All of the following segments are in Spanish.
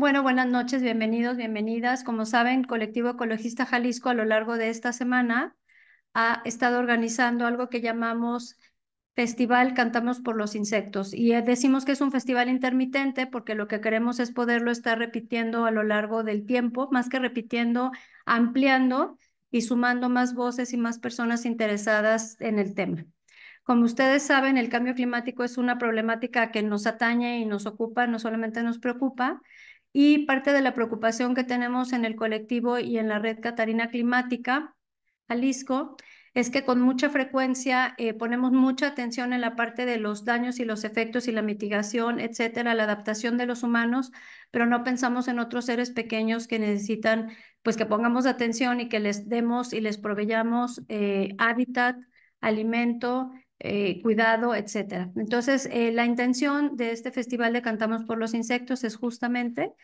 Bueno, buenas noches, bienvenidos, bienvenidas. Como saben, Colectivo Ecologista Jalisco a lo largo de esta semana ha estado organizando algo que llamamos Festival Cantamos por los Insectos. Y eh, decimos que es un festival intermitente porque lo que queremos es poderlo estar repitiendo a lo largo del tiempo, más que repitiendo, ampliando y sumando más voces y más personas interesadas en el tema. Como ustedes saben, el cambio climático es una problemática que nos atañe y nos ocupa, no solamente nos preocupa, y parte de la preocupación que tenemos en el colectivo y en la red Catarina Climática, Jalisco, es que con mucha frecuencia eh, ponemos mucha atención en la parte de los daños y los efectos y la mitigación, etcétera, la adaptación de los humanos, pero no pensamos en otros seres pequeños que necesitan, pues que pongamos atención y que les demos y les proveyamos eh, hábitat, alimento, eh, cuidado, etcétera. Entonces, eh, la intención de este festival de Cantamos por los Insectos es justamente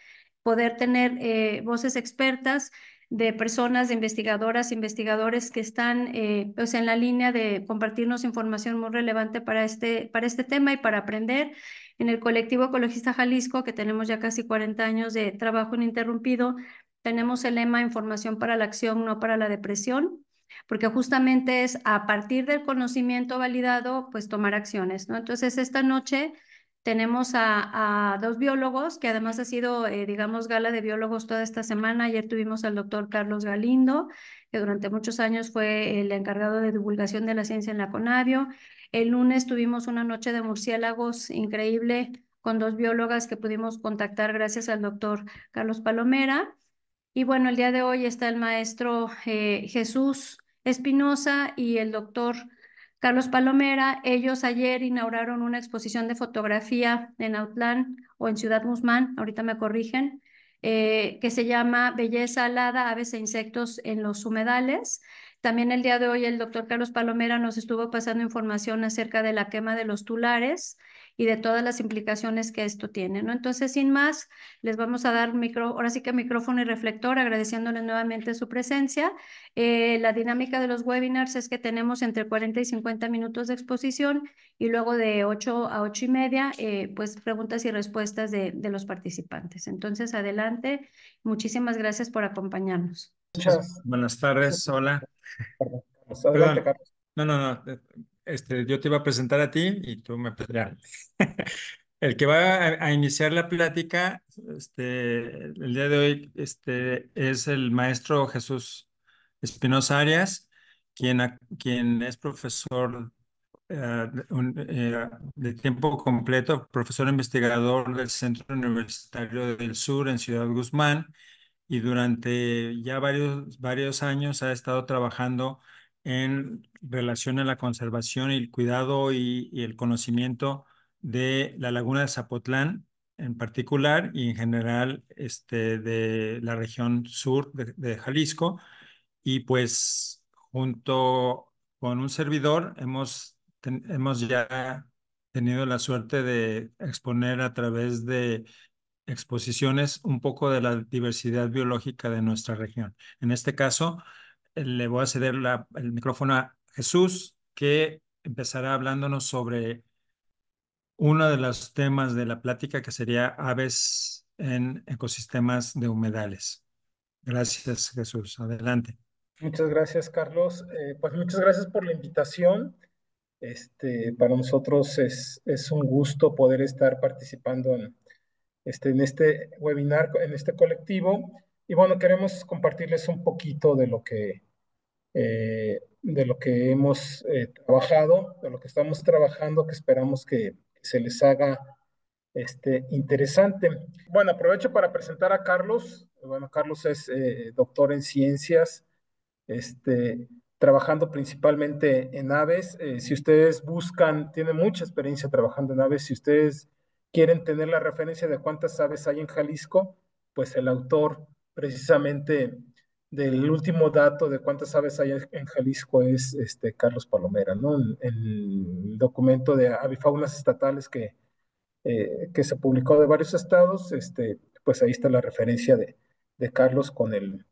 poder tener eh, voces expertas de personas, de investigadoras, investigadores que están pues, en la línea de compartirnos información muy relevante para este, para este tema y para aprender. En el colectivo Ecologista Jalisco, que tenemos ya casi 40 años de trabajo ininterrumpido, tenemos el lema Información para la Acción, no para la Depresión porque justamente es a partir del conocimiento validado, pues tomar acciones, ¿no? Entonces, esta noche tenemos a, dos biólogos, que además ha sido, eh, digamos, gala de biólogos toda esta semana. Ayer tuvimos al doctor Carlos Galindo, que durante muchos años fue el encargado de divulgación de la ciencia en la Conavio. El lunes tuvimos una noche de murciélagos increíble con dos biólogas que pudimos contactar gracias al doctor Carlos Palomera. Y bueno, el día de hoy está el maestro eh, Jesús Espinosa y el doctor Carlos Palomera. Ellos ayer inauguraron una exposición de fotografía en Autlán o en Ciudad Guzmán, ahorita me corrigen, eh, que se llama Belleza alada, aves e insectos en los humedales. También el día de hoy el doctor Carlos Palomera nos estuvo pasando información acerca de la quema de los tulares y de todas las implicaciones que esto tiene, ¿no? Entonces, sin más, les vamos a dar micro, ahora sí que micrófono y reflector, agradeciéndoles nuevamente su presencia. Eh, la dinámica de los webinars es que tenemos entre 40 y 50 minutos de exposición y luego de 8 a 8 y media, eh, pues preguntas y respuestas de, de los participantes. Entonces, adelante. Muchísimas gracias por acompañarnos. Muchas. Buenas tardes, hola. Perdón. No, no, no. Este, yo te iba a presentar a ti y tú me presentarás. El que va a, iniciar la plática este, el día de hoy este, es el maestro Jesús Espinosa Arias, quien, es profesor eh, eh, de tiempo completo, profesor investigador del Centro Universitario del Sur en Ciudad Guzmán y durante ya varios, varios años ha estado trabajando en relación a la conservación y el cuidado y, el conocimiento de la laguna de Zapotlán en particular y en general este, de la región sur de, Jalisco. Y pues junto con un servidor hemos, hemos ya tenido la suerte de exponer a través de exposiciones un poco de la diversidad biológica de nuestra región. En este caso, le voy a ceder el micrófono a Jesús, que empezará hablándonos sobre uno de los temas de la plática que sería aves en ecosistemas de humedales. Gracias, Jesús. Adelante. Muchas gracias, Carlos. Eh, pues muchas gracias por la invitación. Este, para nosotros es, es un gusto poder estar participando este, en este webinar, en este colectivo. Y bueno, queremos compartirles un poquito de lo que eh, de lo que hemos eh, trabajado, de lo que estamos trabajando, que esperamos que, se les haga este, interesante. Bueno, aprovecho para presentar a Carlos. Bueno, Carlos es eh, doctor en ciencias, este, trabajando principalmente en aves. si ustedes buscan, tiene mucha experiencia trabajando en aves. Si ustedes quieren tener la referencia de cuántas aves hay en Jalisco, pues el autor precisamente del último dato de cuántas aves hay en Jalisco es este Carlos Palomera, ¿no? El, documento de avifaunas estatales que, eh, que se publicó de varios estados, este, pues ahí está la referencia de, Carlos con, el,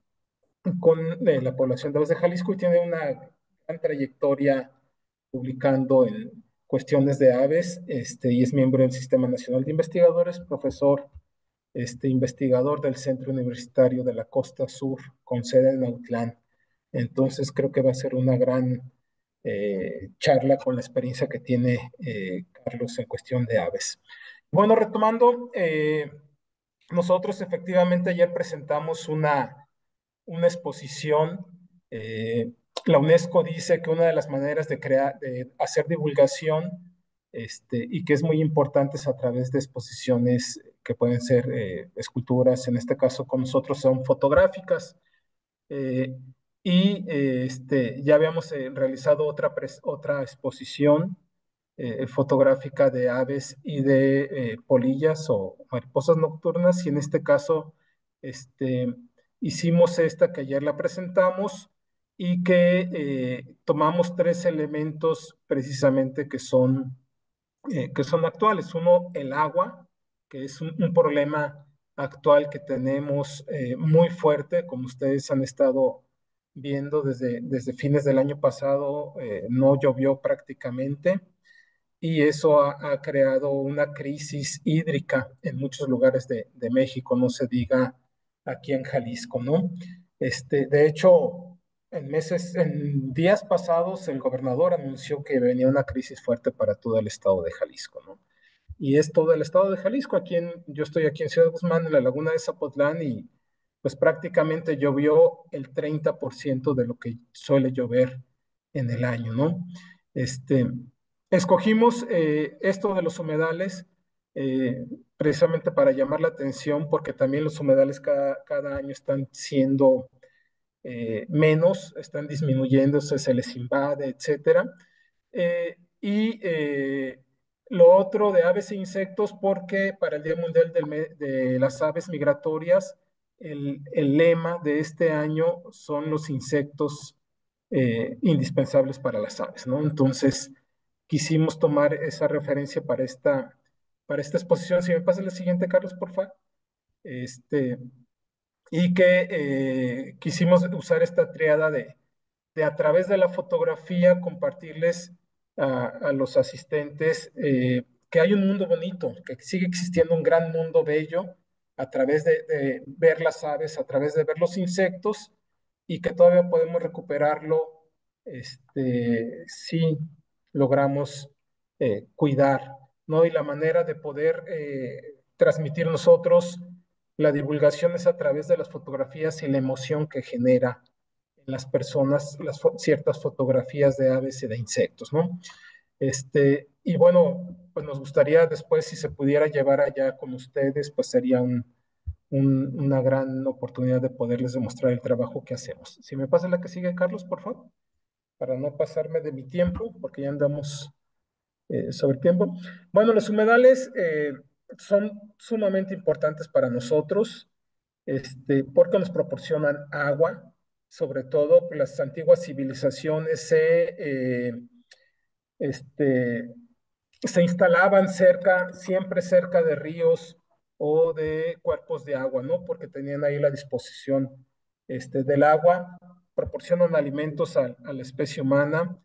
con eh, la población de aves de Jalisco y tiene una gran trayectoria publicando en cuestiones de aves, este, y es miembro del Sistema Nacional de Investigadores, profesor este, investigador del Centro Universitario de la Costa Sur con sede en Autlán. Entonces creo que va a ser una gran eh, charla con la experiencia que tiene eh, Carlos en cuestión de aves. Bueno, retomando, eh, nosotros efectivamente ayer presentamos una, una exposición. la UNESCO dice que una de las maneras de, crear, hacer divulgación este, y que es muy importante es a través de exposiciones que pueden ser eh, esculturas, en este caso con nosotros son fotográficas. Eh, y eh, este, ya habíamos realizado otra, otra exposición fotográfica de aves y de polillas o mariposas nocturnas, y en este caso este, hicimos esta que ayer la presentamos y que tomamos tres elementos precisamente que son, que son actuales. Uno, el agua, que es un, problema actual que tenemos eh, muy fuerte, como ustedes han estado viendo desde, desde fines del año pasado, eh, no llovió prácticamente y eso ha, creado una crisis hídrica en muchos lugares de, de, México, no se diga aquí en Jalisco, ¿no? Este, de hecho, en meses, en días pasados, el gobernador anunció que venía una crisis fuerte para todo el estado de Jalisco, ¿no? y es todo el estado de Jalisco. Aquí yo estoy aquí en Ciudad Guzmán, en la laguna de Zapotlán, y pues prácticamente llovió el 30% de lo que suele llover en el año, ¿no? Este, escogimos eh, esto de los humedales eh, precisamente para llamar la atención, porque también los humedales cada, año están siendo eh, menos, están disminuyendo, se les invade, etcétera. y lo otro de aves e insectos porque para el Día Mundial de las Aves Migratorias, el, lema de este año son los insectos eh, indispensables para las aves, ¿no? Entonces, quisimos tomar esa referencia para esta, para esta exposición. Si me pasa la siguiente, Carlos, por favor. Este, y que eh, quisimos usar esta triada de, de a través de la fotografía compartirles a, los asistentes eh, que hay un mundo bonito, que sigue existiendo un gran mundo bello a través de, ver las aves, a través de ver los insectos y que todavía podemos recuperarlo este, si logramos eh, cuidar, ¿no? Y la manera de poder eh, transmitir nosotros la divulgación es a través de las fotografías y la emoción que genera las personas las ciertas fotografías de aves y de insectos, ¿no? Este, y bueno, pues nos gustaría después, si se pudiera llevar allá con ustedes, pues sería un, una gran oportunidad de poderles demostrar el trabajo que hacemos. Si me pasa la que sigue, Carlos, por favor, para no pasarme de mi tiempo, porque ya andamos eh, sobre tiempo. Bueno, los humedales eh, son sumamente importantes para nosotros, este, porque nos proporcionan agua, sobre todo pues, las antiguas civilizaciones se, eh, este, se instalaban cerca, siempre cerca de ríos o de cuerpos de agua, ¿no? Porque tenían ahí la disposición este, del agua, proporcionan alimentos a, la especie humana,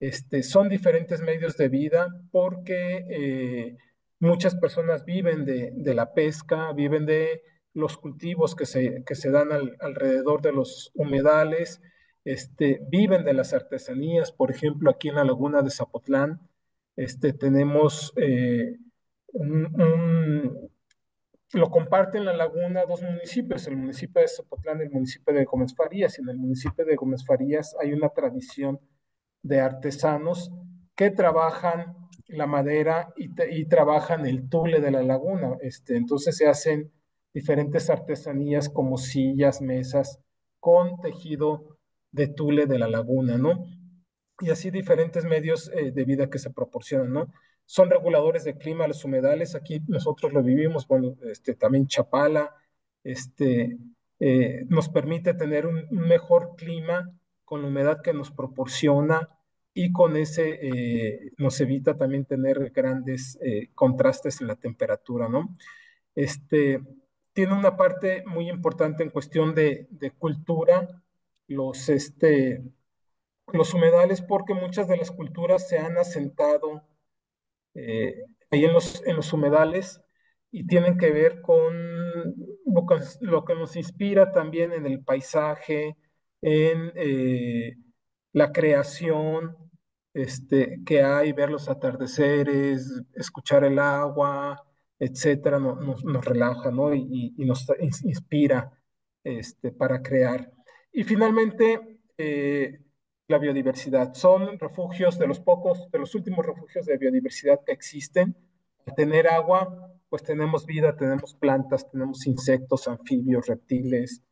este, son diferentes medios de vida porque eh, muchas personas viven de la pesca, viven de los cultivos que se, dan alrededor de los humedales, este, viven de las artesanías, por ejemplo, aquí en la laguna de Zapotlán, este, tenemos eh, un, lo comparten la laguna dos municipios, el municipio de Zapotlán y el municipio de Gómez Farías. Y en el municipio de Gómez Farías hay una tradición de artesanos que trabajan la madera y, trabajan el tuble de la laguna. Este, entonces se hacen diferentes artesanías como sillas, mesas, con tejido de tule de la laguna, ¿no? Y así diferentes medios eh, de vida que se proporcionan, ¿no? Son reguladores de clima, los humedales, aquí nosotros lo vivimos, bueno, este, también Chapala, este, eh, nos permite tener un mejor clima con la humedad que nos proporciona y con ese eh, nos evita también tener grandes contrastes en la temperatura, ¿no? Este, tiene una parte muy importante en cuestión de, cultura, los, este, los humedales, porque muchas de las culturas se han asentado eh, ahí en los, humedales y tienen que ver con lo que, nos inspira también en el paisaje, en eh, la creación este, que hay, ver los atardeceres, escuchar el agua, etcétera, nos, relaja, ¿no? Y, nos inspira este, para crear. Y finalmente, eh, la biodiversidad. Son refugios de los pocos, de los últimos refugios de biodiversidad que existen. Al tener agua, pues tenemos vida, tenemos plantas, tenemos insectos, anfibios, reptiles,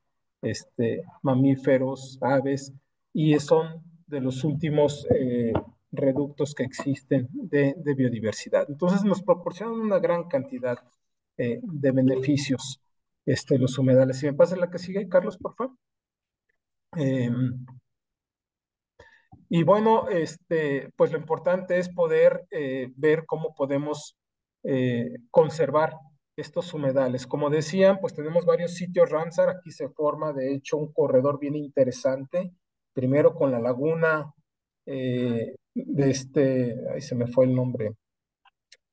este, mamíferos, aves, y son de los últimos eh, reductos que existen de, biodiversidad. Entonces nos proporcionan una gran cantidad eh, de beneficios este, los humedales. Si me pasa la que sigue, Carlos, por favor. Em, y bueno, este, pues lo importante es poder eh, ver cómo podemos eh, conservar estos humedales. Como decían, pues tenemos varios sitios Ramsar. Aquí se forma, de hecho, un corredor bien interesante. Primero con la laguna de este, ahí se me fue el nombre,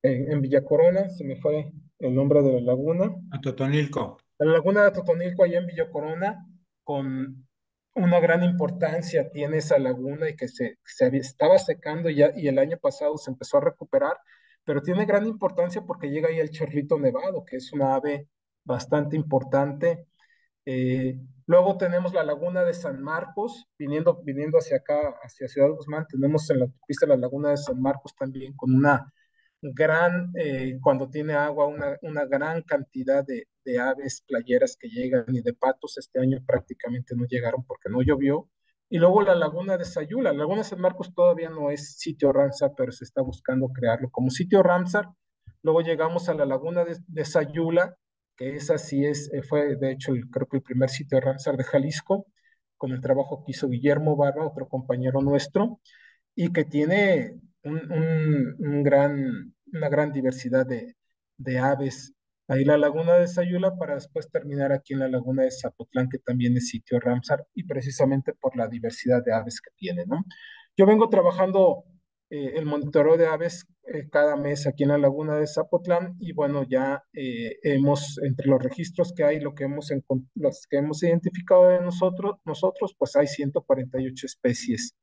en, Villa Corona, se me fue el nombre de la laguna. Totonilco La laguna de Totonilco allá en Villa Corona, con una gran importancia tiene esa laguna y que se, se estaba secando ya, y el año pasado se empezó a recuperar, pero tiene gran importancia porque llega ahí el chorrito nevado, que es una ave bastante importante. Eh, Luego tenemos la laguna de San Marcos, viniendo, viniendo hacia acá, hacia Ciudad Guzmán, tenemos en la autopista la laguna de San Marcos también con una gran, eh, cuando tiene agua, una, gran cantidad de, aves playeras que llegan y de patos. Este año prácticamente no llegaron porque no llovió. Y luego la laguna de Sayula. La laguna de San Marcos todavía no es sitio Ramsar, pero se está buscando crearlo como sitio Ramsar. Luego llegamos a la laguna de Sayula, esa sí es, eh, fue de hecho el, creo que el primer sitio Ramsar de Jalisco, con el trabajo que hizo Guillermo Barra, otro compañero nuestro, y que tiene gran, una gran diversidad de, de aves. Ahí la laguna de Sayula para después terminar aquí en la laguna de Zapotlán, que también es sitio Ramsar, y precisamente por la diversidad de aves que tiene, ¿no? Yo vengo trabajando eh, el monitoreo de aves eh, cada mes aquí en la laguna de Zapotlán y bueno, ya eh, hemos, entre los registros que hay, lo que hemos, los que hemos identificado de nosotros, nosotros, pues hay 148 especies,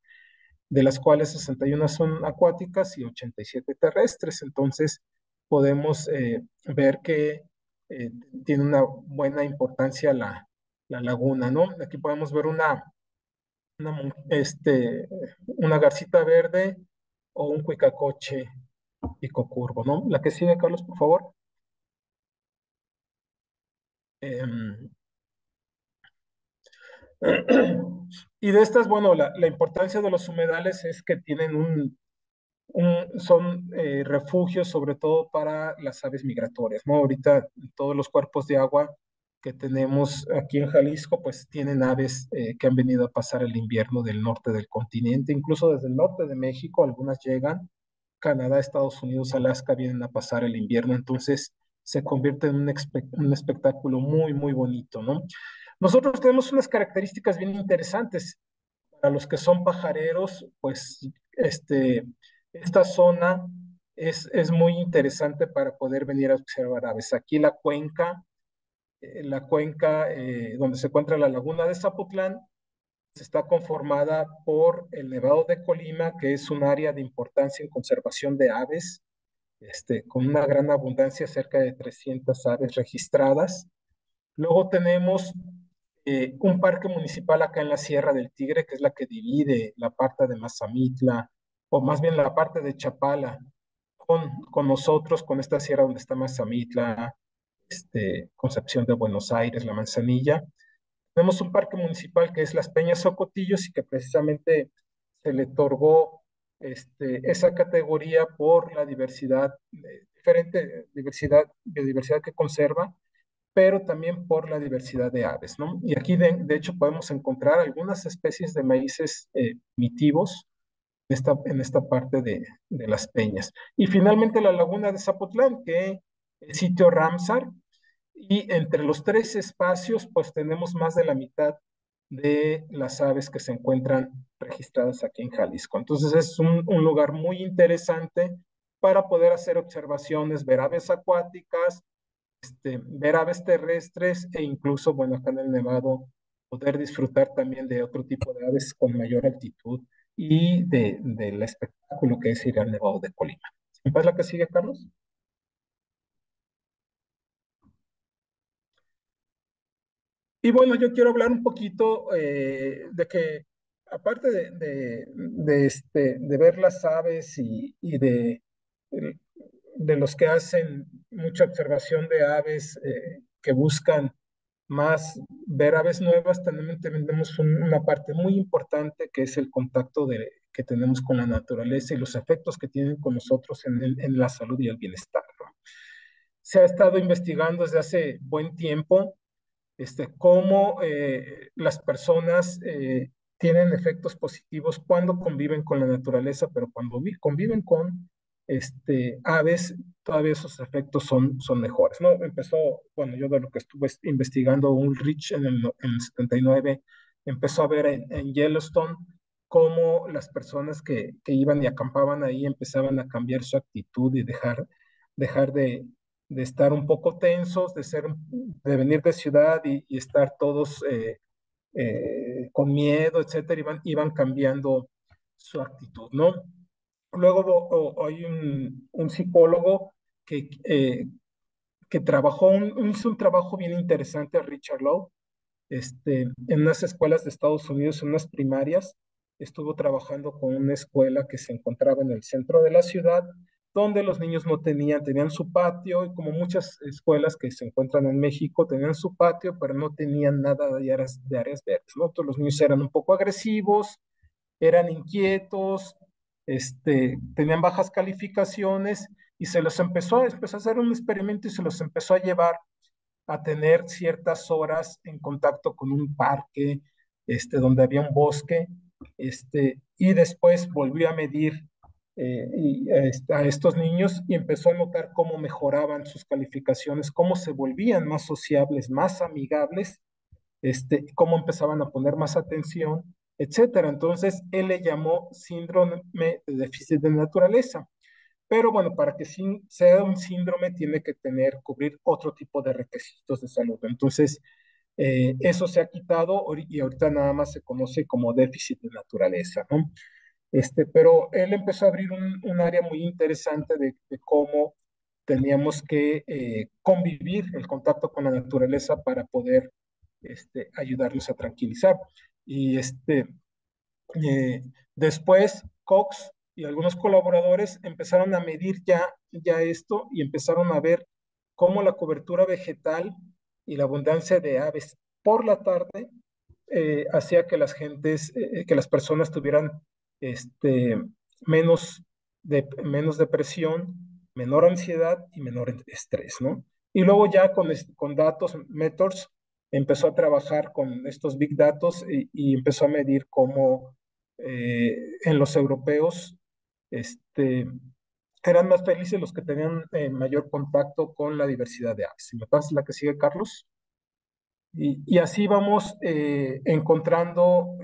de las cuales 61 son acuáticas y 87 terrestres, entonces podemos ver que tiene una buena importancia la, la laguna, ¿no? Aquí podemos ver una, una, este, una garcita verde, o un cuicacoche y cocurvo, ¿no? La que sigue, Carlos, por favor. Em, y de estas, bueno, la, importancia de los humedales es que tienen un, son eh, refugios sobre todo para las aves migratorias, ¿no? Ahorita todos los cuerpos de agua que tenemos aquí en Jalisco, pues tienen aves eh, que han venido a pasar el invierno del norte del continente, incluso desde el norte de México, algunas llegan, Canadá, Estados Unidos, Alaska vienen a pasar el invierno, entonces se convierte en un, un espectáculo muy, muy bonito, ¿no? Nosotros tenemos unas características bien interesantes. Para los que son pajareros, pues este, esta zona es, es muy interesante para poder venir a observar aves. Aquí la cuenca eh, la cuenca eh, donde se encuentra la laguna de Zapotlán está conformada por el Nevado de Colima, que es un área de importancia en conservación de aves, este, con una gran abundancia, cerca de 300 aves registradas. Luego tenemos eh, un parque municipal acá en la Sierra del Tigre, que es la que divide la parte de Mazamitla, o más bien la parte de Chapala, con, con nosotros, con esta sierra donde está Mazamitla, este, Concepción de Buenos Aires, La Manzanilla. Tenemos un parque municipal que es Las Peñas Ocotillos y que precisamente se le otorgó este, esa categoría por la diversidad, eh, diferente diversidad, biodiversidad que conserva, pero también por la diversidad de aves, ¿no? Y aquí, de, hecho, podemos encontrar algunas especies de maíces eh, mitivos en esta, en esta parte de, de, las peñas. Y finalmente la laguna de Zapotlán, que el sitio Ramsar, y entre los tres espacios, pues tenemos más de la mitad de las aves que se encuentran registradas aquí en Jalisco. Entonces es un, lugar muy interesante para poder hacer observaciones, ver aves acuáticas, este, ver aves terrestres e incluso, bueno, acá en el Nevado, poder disfrutar también de otro tipo de aves con mayor altitud y del espectáculo que es ir al Nevado de Colima. ¿Es la que sigue, Carlos? Y bueno, yo quiero hablar un poquito eh, de que, aparte de, de, este, de ver las aves y, de, de los que hacen mucha observación de aves, eh, que buscan más ver aves nuevas, también tenemos una parte muy importante que es el contacto de, que tenemos con la naturaleza y los efectos que tienen con nosotros en, en la salud y el bienestar. Se ha estado investigando desde hace buen tiempo este, cómo eh, las personas eh, tienen efectos positivos cuando conviven con la naturaleza, pero cuando conviven con este, aves, todavía esos efectos son, son mejores. ¿no? Empezó, bueno, yo de lo que estuve investigando, Ulrich en el, en el 79 empezó a ver en, Yellowstone cómo las personas que, que, iban y acampaban ahí empezaban a cambiar su actitud y dejar, dejar de, de estar un poco tensos, de, ser, de venir de ciudad y, estar todos eh, eh, con miedo, etcétera, iban, cambiando su actitud, ¿no? Luego hay un, psicólogo que, eh, que trabajó, hizo un trabajo bien interesante, Richard Lowe, este, en unas escuelas de Estados Unidos, en unas primarias, estuvo trabajando con una escuela que se encontraba en el centro de la ciudad donde los niños no tenían, tenían su patio, y como muchas escuelas que se encuentran en México, tenían su patio, pero no tenían nada de áreas, verdes, ¿no? Todos los niños eran un poco agresivos, eran inquietos, este, tenían bajas calificaciones, y se los empezó, empezó a hacer un experimento y se los empezó a llevar a tener ciertas horas en contacto con un parque, este, donde había un bosque, este, y después volvió a medir eh, y este, a estos niños y empezó a notar cómo mejoraban sus calificaciones, cómo se volvían más sociables, más amigables, este, cómo empezaban a poner más atención, etcétera. Entonces, él le llamó síndrome de déficit de naturaleza. Pero bueno, para que sea un síndrome tiene que tener, cubrir otro tipo de requisitos de salud. Entonces, eh, eso se ha quitado y ahorita nada más se conoce como déficit de naturaleza, ¿no? Este, pero él empezó a abrir un, un área muy interesante de, cómo teníamos que eh, convivir el contacto con la naturaleza para poder este, ayudarlos a tranquilizar. Y este, eh, después Cox y algunos colaboradores empezaron a medir ya, ya esto y empezaron a ver cómo la cobertura vegetal y la abundancia de aves por la tarde eh, hacía que las gentes, que las personas tuvieran este, menos, de, menos depresión, menor ansiedad y menor estrés, ¿no? Y luego ya con, con datos, Metors empezó a trabajar con estos big datos y, empezó a medir cómo eh, en los europeos este, eran más felices los que tenían eh, mayor contacto con la diversidad de aves. me la que sigue, Carlos. Y, y así vamos eh, encontrando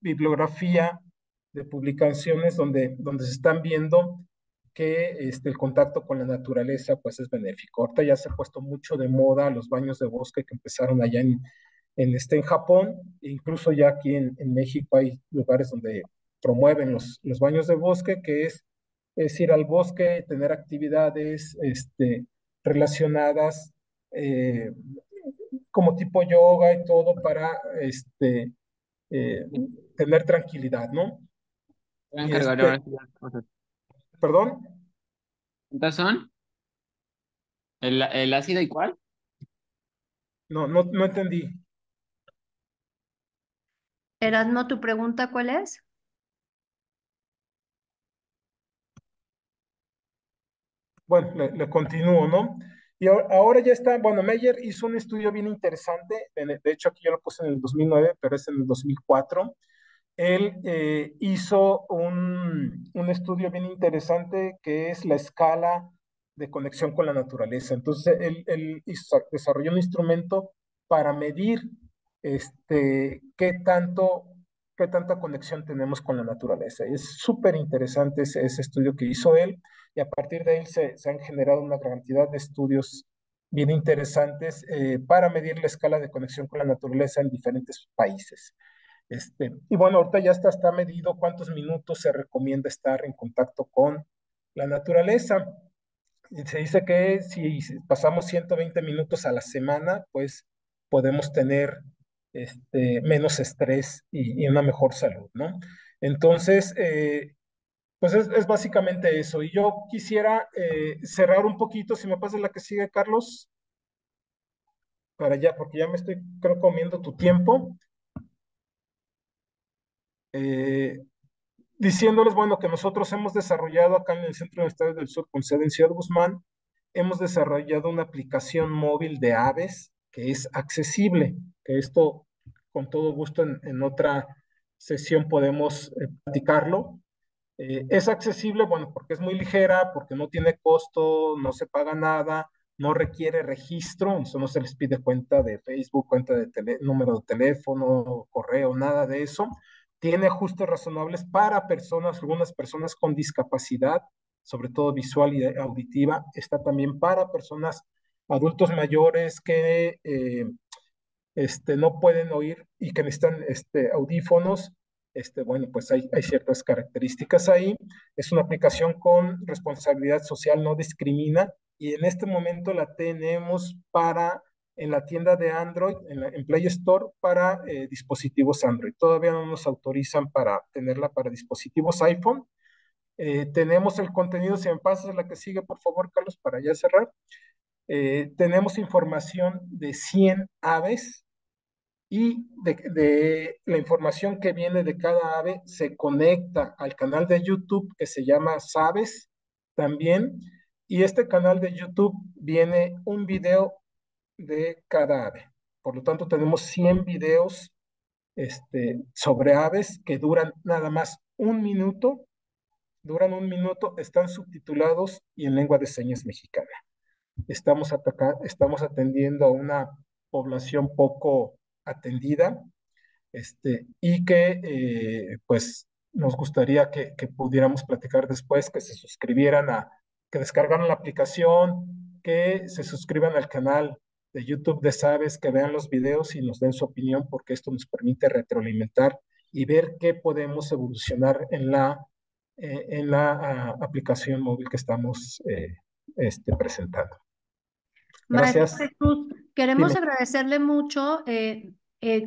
bibliografía de publicaciones donde, donde se están viendo que este, el contacto con la naturaleza pues es benéfico. Ahorita ya se ha puesto mucho de moda los baños de bosque que empezaron allá en, en, este, en Japón, incluso ya aquí en, México hay lugares donde promueven los, los baños de bosque, que es, es ir al bosque, tener actividades este, relacionadas eh, como tipo yoga y todo para este, eh, tener tranquilidad, ¿no? Este ¿Perdón? ¿Cuántas son? ¿El, ácido y cuál? No, no, no entendí. Erasmo, ¿tu pregunta cuál es? Bueno, le, continúo, ¿no? Y ahora, ya está, bueno, Meyer hizo un estudio bien interesante, de, de hecho aquí yo lo puse en el 2009, pero es en el 2004, él eh, hizo un, estudio bien interesante que es la escala de conexión con la naturaleza. Entonces, él, desarrolló un instrumento para medir este, qué, tanto, qué tanta conexión tenemos con la naturaleza. es súper interesante ese, estudio que hizo él y a partir de él se, han generado una gran cantidad de estudios bien interesantes eh, para medir la escala de conexión con la naturaleza en diferentes países. Este, y bueno, ahorita ya está, está medido cuántos minutos se recomienda estar en contacto con la naturaleza. se dice que si pasamos 120 minutos a la semana, pues podemos tener este, menos estrés y, una mejor salud, ¿no? Entonces, eh, pues es, básicamente eso. Y yo quisiera eh, cerrar un poquito, si me pasa la que sigue, Carlos, para allá, porque ya me estoy, creo, comiendo tu tiempo. Eh, diciéndoles, bueno, que nosotros hemos desarrollado acá en el Centro de estados del Sur con sede en Ciudad Guzmán, hemos desarrollado una aplicación móvil de aves que es accesible, que esto con todo gusto en, otra sesión podemos eh, platicarlo. Eh, es accesible, bueno, porque es muy ligera, porque no tiene costo, no se paga nada, no requiere registro, eso no se les pide cuenta de Facebook, cuenta de número de teléfono, correo, nada de eso tiene ajustes razonables para personas, algunas personas con discapacidad, sobre todo visual y auditiva, está también para personas adultos mayores que eh, este, no pueden oír y que necesitan este, audífonos. Este, bueno, pues hay, hay ciertas características ahí. Es una aplicación con responsabilidad social, no discrimina, y en este momento la tenemos para en la tienda de Android, en, Play Store, para eh, dispositivos Android. Todavía no nos autorizan para tenerla para dispositivos iPhone. Eh, tenemos el contenido, si me pasas la que sigue, por favor, Carlos, para ya cerrar. Eh, tenemos información de 100 aves y de, la información que viene de cada ave se conecta al canal de YouTube que se llama Sabes también. Y este canal de YouTube viene un video de cada ave. Por lo tanto, tenemos 100 videos este, sobre aves que duran nada más un minuto, duran un minuto, están subtitulados y en lengua de señas mexicana. Estamos, atacando, estamos atendiendo a una población poco atendida este, y que eh, pues nos gustaría que, que, pudiéramos platicar después, que se suscribieran a, que descargaran la aplicación, que se suscriban al canal de YouTube de Sabes, que vean los videos y nos den su opinión, porque esto nos permite retroalimentar y ver qué podemos evolucionar en la, eh, en la ah, aplicación móvil que estamos eh, este, presentando. Gracias. queremos agradecerle mucho, eh,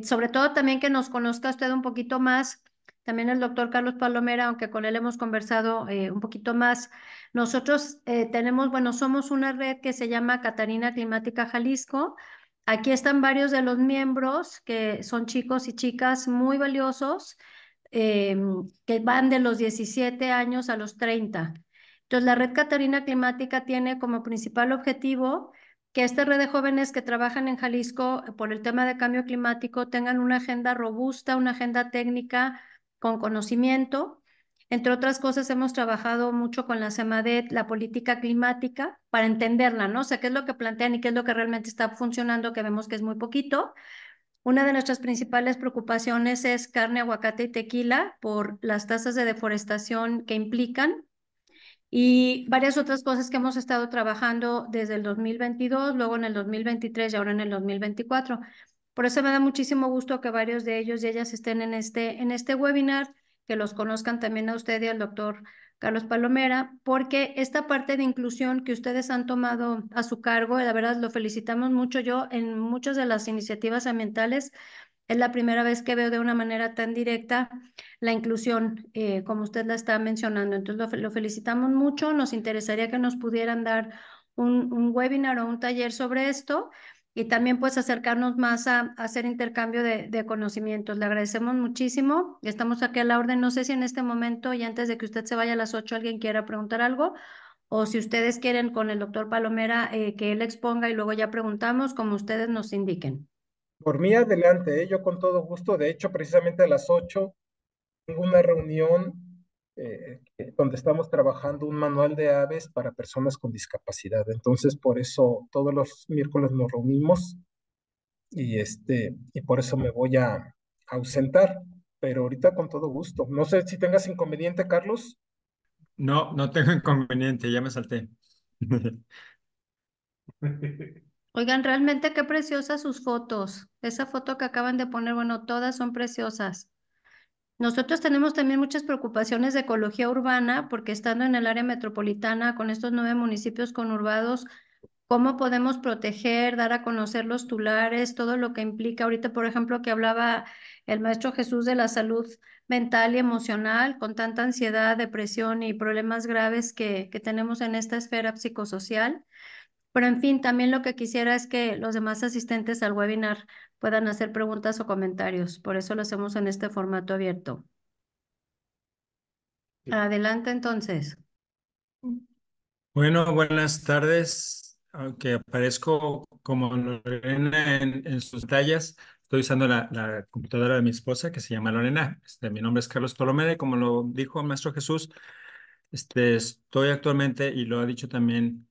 sobre todo también que nos conozca usted un poquito más también el doctor Carlos Palomera, aunque con él hemos conversado eh, un poquito más. Nosotros eh, tenemos, bueno, somos una red que se llama Catarina Climática Jalisco. Aquí están varios de los miembros que son chicos y chicas muy valiosos, eh, que van de los 17 años a los 30. Entonces, la red Catarina Climática tiene como principal objetivo que esta red de jóvenes que trabajan en Jalisco por el tema de cambio climático tengan una agenda robusta, una agenda técnica con conocimiento. Entre otras cosas, hemos trabajado mucho con la CEMADET, la política climática, para entenderla, ¿no? O sea, qué es lo que plantean y qué es lo que realmente está funcionando, que vemos que es muy poquito. Una de nuestras principales preocupaciones es carne, aguacate y tequila por las tasas de deforestación que implican y varias otras cosas que hemos estado trabajando desde el 2022, luego en el 2023 y ahora en el 2024. Por eso me da muchísimo gusto que varios de ellos y ellas estén en este, en este webinar, que los conozcan también a usted y al doctor Carlos Palomera, porque esta parte de inclusión que ustedes han tomado a su cargo, la verdad lo felicitamos mucho. Yo en muchas de las iniciativas ambientales es la primera vez que veo de una manera tan directa la inclusión, eh, como usted la está mencionando. Entonces lo, felicitamos mucho. Nos interesaría que nos pudieran dar un webinar o un taller sobre esto y también pues acercarnos más a, hacer intercambio de, conocimientos. Le agradecemos muchísimo. Estamos aquí a la orden. No sé si en este momento y antes de que usted se vaya a las 8 alguien quiera preguntar algo o si ustedes quieren con el doctor Palomera eh, que él exponga y luego ya preguntamos como ustedes nos indiquen. Por mí adelante, ¿eh? yo con todo gusto. De hecho, precisamente a las 8 tengo una reunión eh, eh, donde estamos trabajando un manual de aves para personas con discapacidad. Entonces, por eso todos los miércoles nos reunimos y, este, y por eso me voy a ausentar, pero ahorita con todo gusto. No sé si tengas inconveniente, Carlos. No, no tengo inconveniente, ya me salté. Oigan, realmente qué preciosas sus fotos. Esa foto que acaban de poner, bueno, todas son preciosas. Nosotros tenemos también muchas preocupaciones de ecología urbana, porque estando en el área metropolitana con estos nueve municipios conurbados, cómo podemos proteger, dar a conocer los tulares, todo lo que implica. Ahorita, por ejemplo, que hablaba el maestro Jesús de la salud mental y emocional, con tanta ansiedad, depresión y problemas graves que, que tenemos en esta esfera psicosocial. Pero en fin, también lo que quisiera es que los demás asistentes al webinar puedan hacer preguntas o comentarios. Por eso lo hacemos en este formato abierto. Adelante entonces. Bueno, buenas tardes. Aunque aparezco como Lorena en, sus tallas, estoy usando la, computadora de mi esposa que se llama Lorena. Este, mi nombre es Carlos Tolomé, como lo dijo Maestro Jesús, este, estoy actualmente, y lo ha dicho también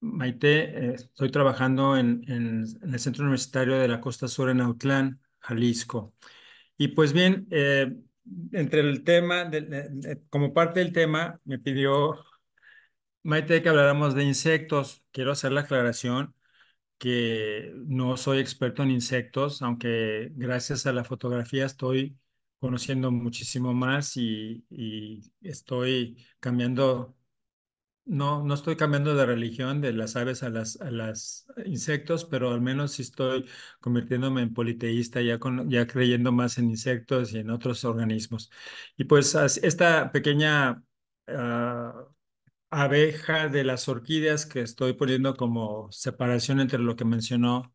Maite, eh, estoy trabajando en, el Centro Universitario de la Costa Sur en Autlán, Jalisco. Y pues bien, eh, entre el tema, como parte del tema, me pidió Maite que habláramos de insectos. Quiero hacer la aclaración que no soy experto en insectos, aunque gracias a la fotografía estoy conociendo muchísimo más y estoy cambiando no, no estoy cambiando de religión de las aves a las a los insectos, pero al menos sí estoy convirtiéndome en politeísta, ya, ya creyendo más en insectos y en otros organismos. Y pues esta pequeña ah, abeja de las orquídeas que estoy poniendo como separación entre lo que mencionó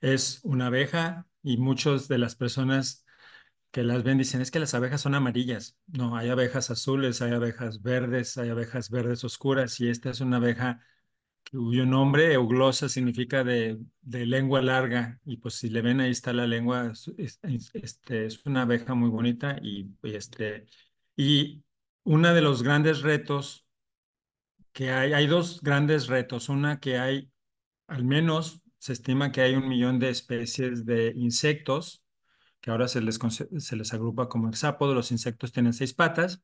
es una abeja y muchas de las personas que las ven, dicen, es que las abejas son amarillas. No, hay abejas azules, hay abejas verdes, hay abejas verdes oscuras, y esta es una abeja cuyo nombre, euglosa, significa de, lengua larga, y pues si le ven ahí está la lengua, es, este, una abeja muy bonita, y, este, y uno de los grandes retos que hay, hay dos grandes retos, una que hay, al menos se estima que hay un millón de especies de insectos, que ahora se les, agrupa como hexápodos, los insectos tienen seis patas,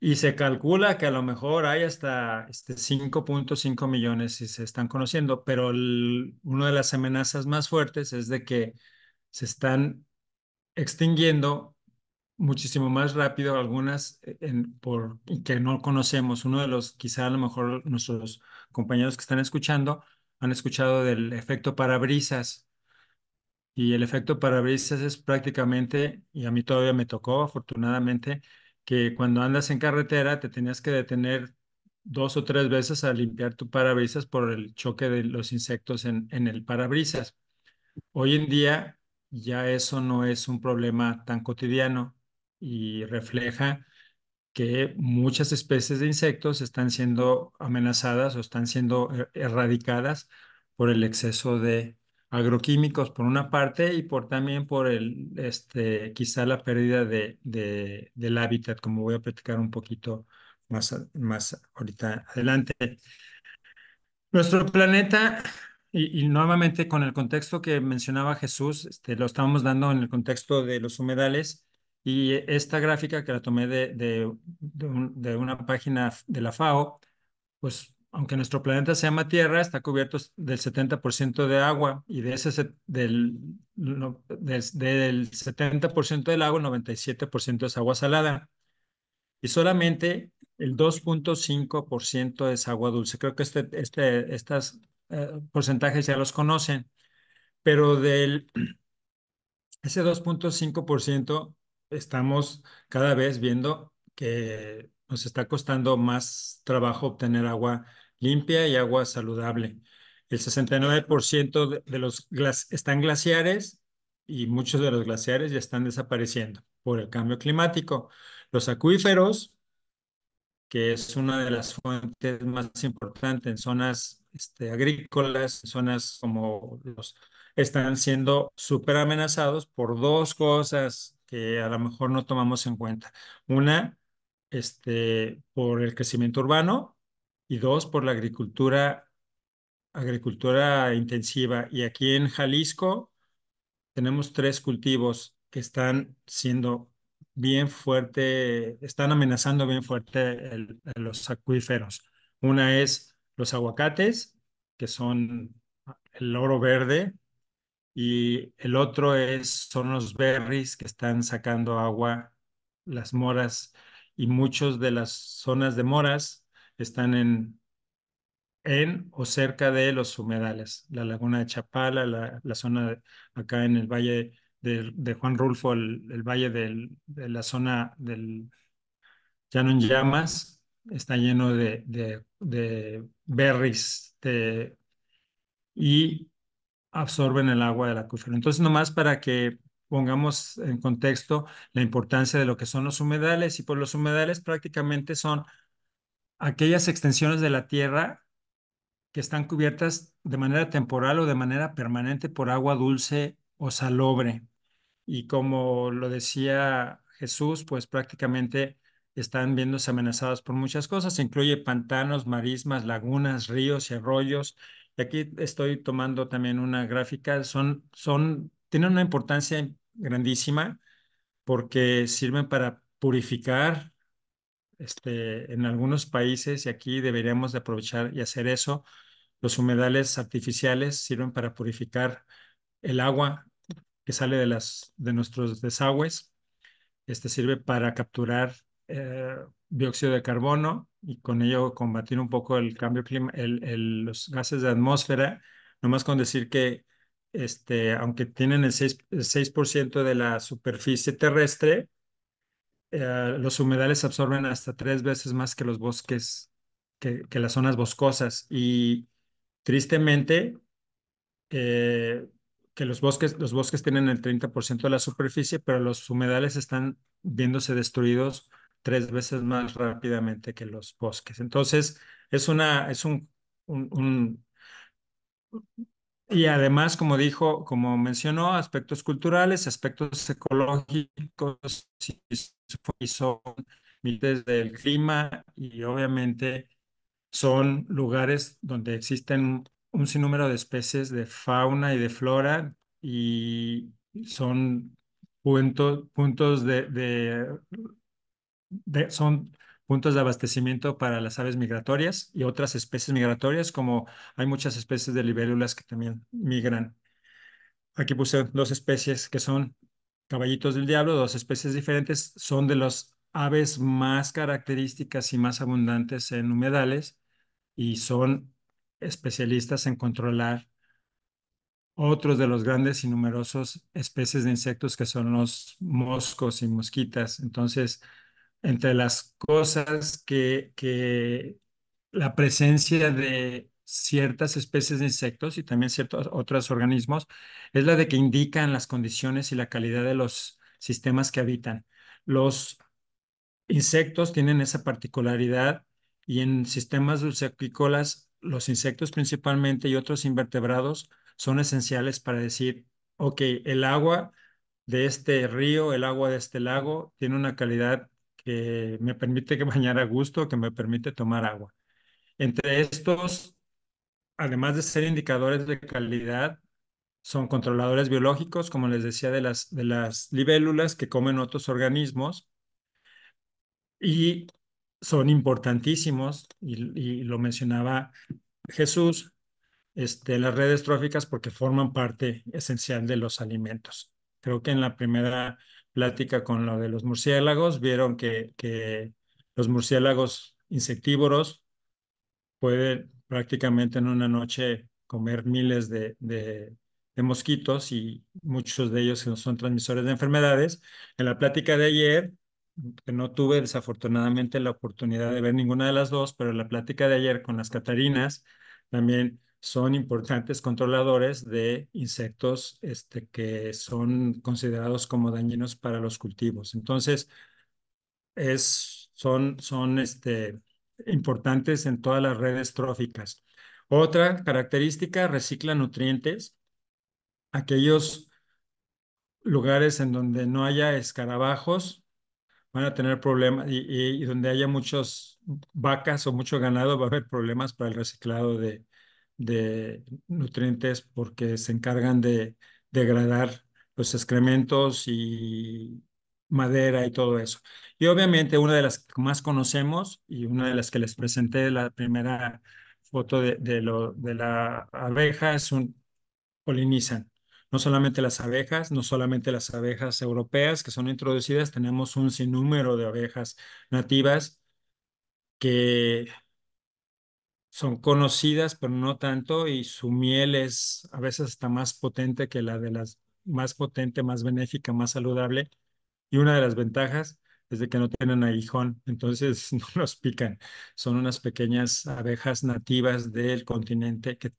y se calcula que a lo mejor hay hasta este, 5.5 millones si se están conociendo, pero una de las amenazas más fuertes es de que se están extinguiendo muchísimo más rápido algunas e, en, por, que no conocemos. Uno de los, quizá a lo mejor nuestros compañeros que están escuchando, han escuchado del efecto parabrisas, y el efecto parabrisas es prácticamente, y a mí todavía me tocó, afortunadamente, que cuando andas en carretera te tenías que detener dos o tres veces a limpiar tu parabrisas por el choque de los insectos en, en el parabrisas. Hoy en día ya eso no es un problema tan cotidiano y refleja que muchas especies de insectos están siendo amenazadas o están siendo eh, erradicadas por el exceso de agroquímicos por una parte y por también por el, este, quizá la pérdida de, de, del hábitat, como voy a platicar un poquito más, más ahorita adelante. Nuestro planeta, y, nuevamente con el contexto que mencionaba Jesús, este, lo estábamos dando en el contexto de los humedales, y esta gráfica que la tomé de, de, de una página de la FAO, pues aunque nuestro planeta se llama Tierra, está cubierto del 70% de agua y de ese del, del, 70% del agua, el 97% es agua salada. Y solamente el 2.5% es agua dulce. Creo que este, este, estos eh, porcentajes ya los conocen, pero del ese 2.5% estamos cada vez viendo que nos está costando más trabajo obtener agua limpia y agua saludable. El 69% de los están glaciares y muchos de los glaciares ya están desapareciendo por el cambio climático. Los acuíferos, que es una de las fuentes más importantes en zonas este, agrícolas, zonas como los, están siendo súper amenazados por dos cosas que a lo mejor no tomamos en cuenta. Una, este, por el crecimiento urbano y dos, por la agricultura, agricultura intensiva. Y aquí en Jalisco tenemos tres cultivos que están siendo bien fuerte, están amenazando bien fuerte los acuíferos. Una es los aguacates, que son el oro verde, y el otro es, son los berries que están sacando agua, las moras, y muchos de las zonas de moras están en, en o cerca de los humedales, la laguna de Chapala, la, zona acá en el valle de, Juan Rulfo, el, valle de la zona del Llano en Llamas, está lleno de, de, berries y absorben el agua de la cuenca. Entonces, nomás para que pongamos en contexto la importancia de lo que son los humedales, y por los humedales prácticamente son aquellas extensiones de la tierra que están cubiertas de manera temporal o de manera permanente por agua dulce o salobre. Y como lo decía Jesús, pues prácticamente están viéndose amenazadas por muchas cosas, incluye pantanos, marismas, lagunas, ríos y arroyos. Y aquí estoy tomando también una gráfica, son, son, tienen una importancia grandísima porque sirven para purificar este, en algunos países, y aquí deberíamos aprovechar y hacer eso, los humedales artificiales sirven para purificar el agua que sale de, las, nuestros desagües. Este sirve para capturar eh, dióxido de carbono y con ello combatir un poco el cambio los gases de atmósfera, nomás con decir que este, aunque tienen el 6 de la superficie terrestre, eh, los humedales absorben hasta tres veces más que los bosques, que, las zonas boscosas. Y tristemente, eh, que los bosques, los bosques tienen el 30% de la superficie, pero los humedales están viéndose destruidos tres veces más rápidamente que los bosques. Entonces, es, una, es un, un, un y además, como dijo, como mencionó, aspectos culturales, aspectos ecológicos y son mites del clima y obviamente son lugares donde existen un sinnúmero de especies de fauna y de flora y son puntos de, de, de, son puntos de abastecimiento para las aves migratorias y otras especies migratorias, como hay muchas especies de libélulas que también migran. Aquí puse dos especies que son caballitos del diablo, dos especies diferentes, son de las aves más características y más abundantes en humedales y son especialistas en controlar otros de los grandes y numerosos especies de insectos que son los moscos y mosquitas. Entonces, entre las cosas que, que la presencia de ciertas especies de insectos y también ciertos otros organismos es la de que indican las condiciones y la calidad de los sistemas que habitan. Los insectos tienen esa particularidad y en sistemas dulceacuícolas los insectos principalmente y otros invertebrados son esenciales para decir, ok, el agua de este río, el agua de este lago tiene una calidad que me permite bañar a gusto, que me permite tomar agua. Entre estos, además de ser indicadores de calidad, son controladores biológicos, como les decía, de las, de las libélulas que comen otros organismos y son importantísimos, y, lo mencionaba Jesús, este, las redes tróficas porque forman parte esencial de los alimentos. Creo que en la primera plática con lo de los murciélagos, vieron que, los murciélagos insectívoros pueden prácticamente en una noche comer miles de, mosquitos y muchos de ellos son transmisores de enfermedades. En la plática de ayer, que no tuve desafortunadamente la oportunidad de ver ninguna de las dos, pero la plática de ayer con las Catarinas, también son importantes controladores de insectos este, que son considerados como dañinos para los cultivos. Entonces, es, son, son este, importantes en todas las redes tróficas. Otra característica, recicla nutrientes. Aquellos lugares en donde no haya escarabajos van a tener problemas y, donde haya muchas vacas o mucho ganado va a haber problemas para el reciclado de, de nutrientes porque se encargan de degradar los excrementos y madera y todo eso. Y obviamente una de las que más conocemos y una de las que les presenté la primera foto de, lo, de la abeja es un polinizan. No solamente las abejas, no solamente las abejas europeas que son introducidas, tenemos un sinnúmero de abejas nativas que son conocidas, pero no tanto, y su miel es a veces hasta más potente que la de las más potente, más benéfica, más saludable. Y una de las ventajas es de que no tienen aguijón, entonces no los pican. Son unas pequeñas abejas nativas del continente que,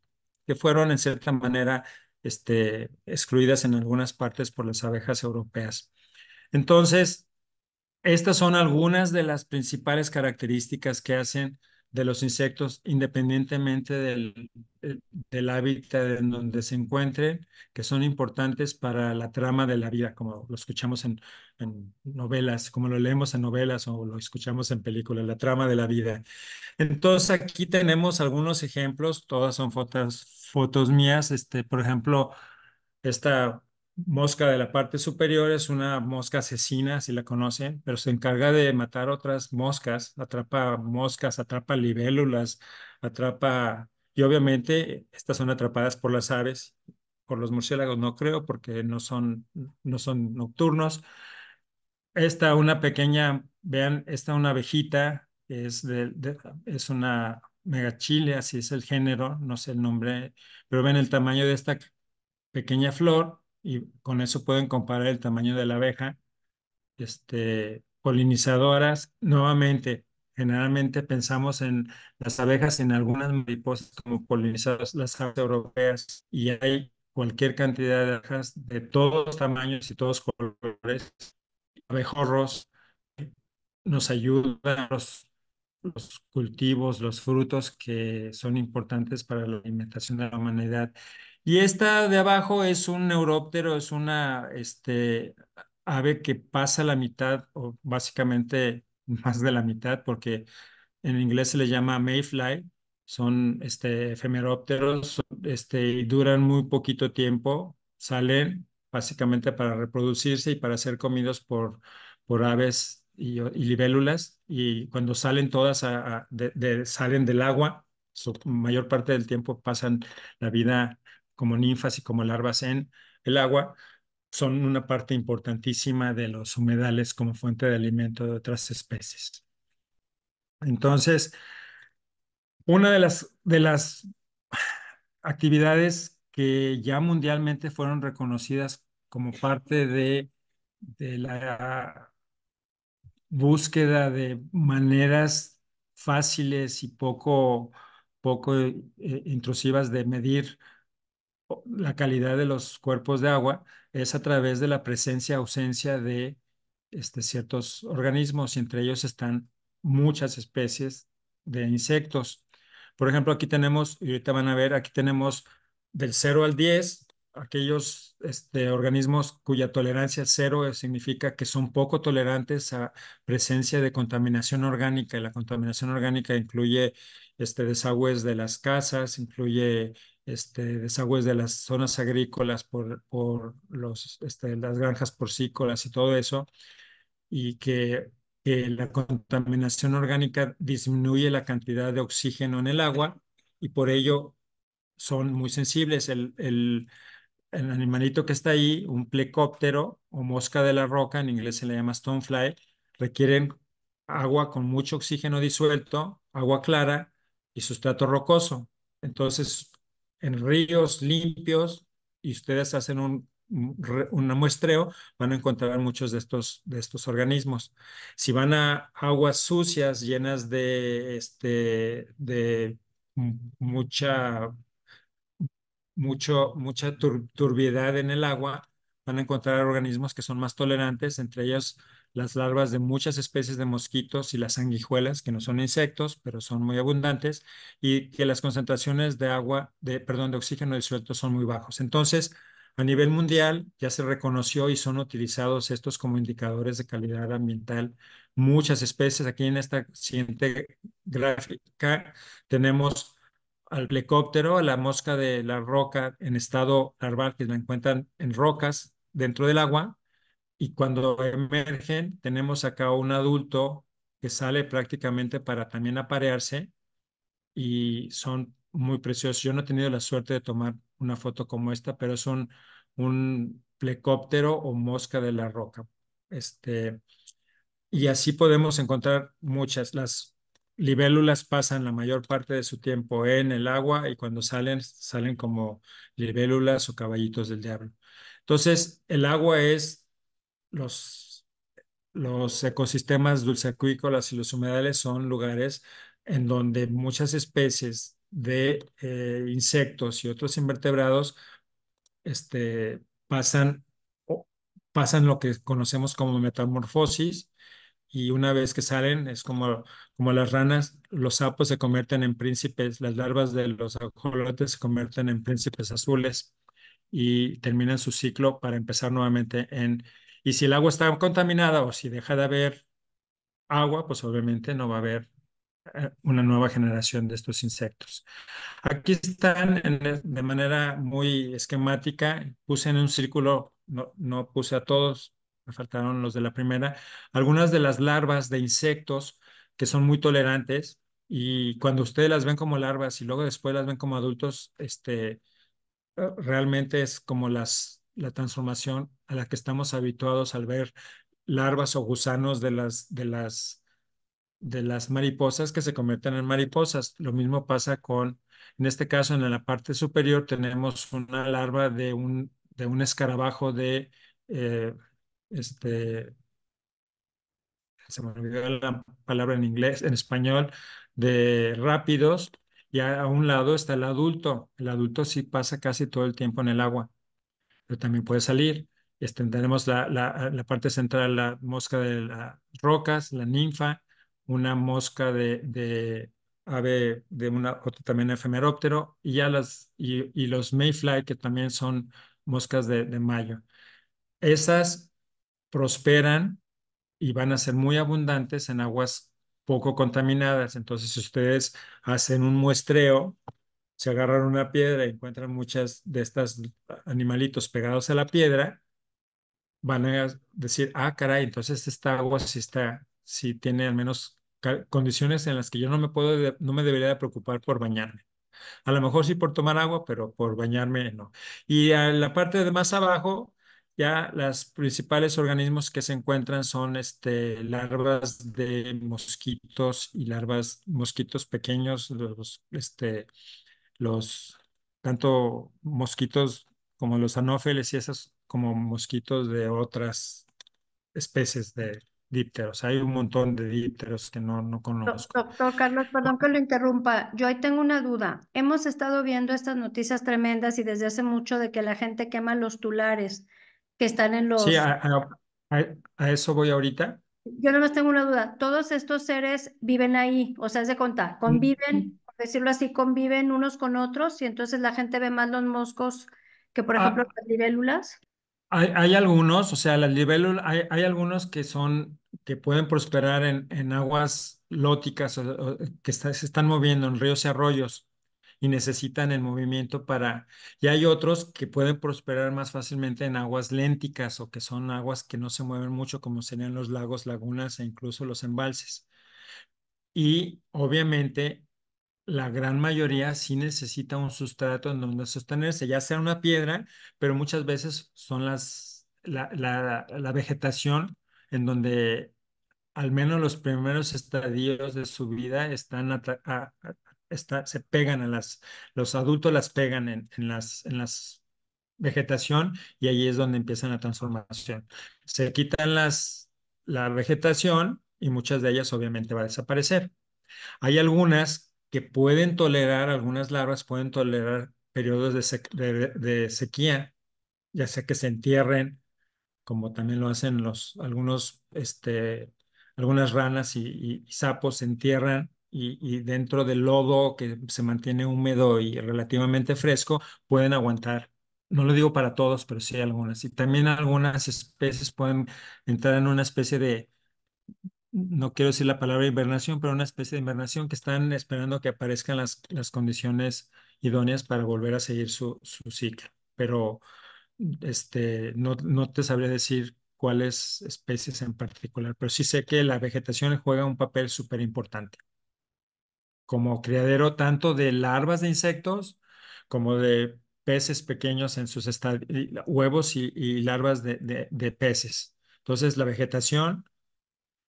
que fueron en cierta manera este, excluidas en algunas partes por las abejas europeas. Entonces, estas son algunas de las principales características que hacen de los insectos independientemente eh, del, hábitat en donde se encuentren, que son importantes para la trama de la vida, como lo escuchamos en, en, novelas, como lo leemos en novelas o lo escuchamos en películas, la trama de la vida. Entonces aquí tenemos algunos ejemplos, todas son fotos, fotos mías, este, por ejemplo, esta mosca de la parte superior es una mosca asesina, si la conocen, pero se encarga de matar otras moscas, atrapa moscas, atrapa libélulas, atrapa... Y obviamente estas son atrapadas por las aves, por los murciélagos no creo porque no son, no son nocturnos. Esta una pequeña, vean, esta una abejita, es, es una megachile, así es el género, no sé el nombre, pero ven el tamaño de esta pequeña flor y con eso pueden comparar el tamaño de la abeja. Este, polinizadoras, nuevamente, generalmente pensamos en las abejas, en algunas mariposas como polinizadoras, las abejas europeas, y hay cualquier cantidad de abejas de todos tamaños y todos colores, abejorros, nos ayudan los, los cultivos, los frutos que son importantes para la alimentación de la humanidad. Y esta de abajo es un neuróptero, es una este, ave que pasa la mitad, o básicamente más de la mitad, porque en inglés se le llama mayfly, son este, efemerópteros este, y duran muy poquito tiempo, salen básicamente para reproducirse y para ser comidos por, por aves y, libélulas, y cuando salen todas salen del agua, su mayor parte del tiempo pasan la vida como ninfas y como larvas en el agua, son una parte importantísima de los humedales como fuente de alimento de otras especies. Entonces, una de las, de las actividades que ya mundialmente fueron reconocidas como parte de, la búsqueda de maneras fáciles y poco, poco eh, intrusivas de medir la calidad de los cuerpos de agua es a través de la presencia ausencia de este, ciertos organismos y entre ellos están muchas especies de insectos. Por ejemplo, aquí tenemos, y ahorita van a ver, aquí tenemos del 0 al 10, aquellos este, organismos cuya tolerancia cero significa que son poco tolerantes a presencia de contaminación orgánica. Y la contaminación orgánica incluye este, desagües de las casas, incluye este, desagües de las zonas agrícolas por, por los, este, las granjas porcícolas y todo eso, y que, la contaminación orgánica disminuye la cantidad de oxígeno en el agua y por ello son muy sensibles. El, el, el animalito que está ahí, un plecóptero o mosca de la roca, en inglés se le llama stonefly, requieren agua con mucho oxígeno disuelto, agua clara y sustrato rocoso. Entonces, en ríos limpios, y ustedes hacen un, un muestreo, van a encontrar muchos de estos, de estos organismos. Si van a aguas sucias, llenas de, este, de mucha mucha turbidez turbiedad en el agua, van a encontrar organismos que son más tolerantes, entre ellos las larvas de muchas especies de mosquitos y las sanguijuelas, que no son insectos, pero son muy abundantes, y que las concentraciones de agua, de, perdón, de oxígeno disuelto son muy bajos. Entonces, a nivel mundial ya se reconoció y son utilizados estos como indicadores de calidad ambiental. Muchas especies, aquí en esta siguiente gráfica tenemos al plecóptero, a la mosca de la roca en estado larval que la encuentran en rocas dentro del agua. Y cuando emergen, tenemos acá un adulto que sale prácticamente para también aparearse y son muy preciosos. Yo no he tenido la suerte de tomar una foto como esta, pero son un, un plecóptero o mosca de la roca. Este, y así podemos encontrar muchas. Las libélulas pasan la mayor parte de su tiempo en el agua y cuando salen, salen como libélulas o caballitos del diablo. Entonces, el agua es los, los ecosistemas dulceacuícolas y los humedales son lugares en donde muchas especies de eh, insectos y otros invertebrados este, pasan, pasan lo que conocemos como metamorfosis y una vez que salen es como, como las ranas, los sapos se convierten en príncipes, las larvas de los ajolotes se convierten en príncipes azules y terminan su ciclo para empezar nuevamente en... Y si el agua está contaminada o si deja de haber agua, pues obviamente no va a haber eh, una nueva generación de estos insectos. Aquí están de manera muy esquemática, puse en un círculo, no, no puse a todos, me faltaron los de la primera, algunas de las larvas de insectos que son muy tolerantes y cuando ustedes las ven como larvas y luego después las ven como adultos, este, eh, realmente es como las, la transformación a la que estamos habituados al ver larvas o gusanos de las, de las, de las mariposas que se convierten en mariposas. Lo mismo pasa con, en este caso, en la parte superior tenemos una larva de un, de un escarabajo de... Eh, este, se me olvidó la palabra en inglés, en español, de rápidos, y a, un lado está el adulto. El adulto sí pasa casi todo el tiempo en el agua, pero también puede salir. Este, tenemos la, la, parte central, la mosca de las rocas, la ninfa, una mosca de, de ave de una otro también efemeróptero y ya las y, los mayfly que también son moscas de, de mayo esas prosperan y van a ser muy abundantes en aguas poco contaminadas. Entonces, si ustedes hacen un muestreo, se agarran una piedra y encuentran muchas de estas animalitos pegados a la piedra, van a decir, ah, caray, entonces esta agua sí está, sí tiene al menos condiciones en las que yo no me puedo, no me debería preocupar por bañarme. A lo mejor sí por tomar agua, pero por bañarme no. Y a la parte de más abajo, ya los principales organismos que se encuentran son este, larvas de mosquitos y larvas, mosquitos pequeños, los, este, los, tanto mosquitos como los anófeles y esos como mosquitos de otras especies de dípteros. Hay un montón de dípteros que no, no conozco. Doctor Carlos, perdón que lo interrumpa. Yo ahí tengo una duda. Hemos estado viendo estas noticias tremendas y desde hace mucho de que la gente quema los tulares están en los... Sí, a, eso voy ahorita. Yo no más tengo una duda. Todos estos seres viven ahí, o sea, es de contar, conviven, por decirlo así, conviven unos con otros y entonces la gente ve más los moscos que, por ah. ejemplo, las libélulas. Hay, algunos, o sea, las libélulas, hay, algunos que son, que pueden prosperar en, en aguas lóticas que se están moviendo en ríos y arroyos y necesitan el movimiento para... Y hay otros que pueden prosperar más fácilmente en aguas lénticas o que son aguas que no se mueven mucho, como serían los lagos, lagunas e incluso los embalses. Y obviamente la gran mayoría sí necesita un sustrato en donde sostenerse, ya sea una piedra, pero muchas veces son las, la, la, vegetación en donde al menos los primeros estadios de su vida están a, se pegan a las, los adultos las pegan en, las, en las vegetación y ahí es donde empieza la transformación. Se quitan las, la vegetación y muchas de ellas obviamente va a desaparecer. Hay algunas que pueden tolerar, algunas larvas pueden tolerar periodos de, sequía, ya sea que se entierren, como también lo hacen los, algunos, este, algunas ranas y sapos, se entierran y, dentro del lodo que se mantiene húmedo y relativamente fresco, pueden aguantar. No lo digo para todos, pero sí algunas. Y también algunas especies pueden entrar en una especie de, no quiero decir la palabra invernación, pero una especie de invernación que están esperando que aparezcan las, las condiciones idóneas para volver a seguir su, su ciclo. Pero este, no, no te sabría decir cuáles especies en particular, pero sí sé que la vegetación juega un papel súper importante como criadero tanto de larvas de insectos como de peces pequeños en sus huevos y, larvas de, peces. Entonces, la vegetación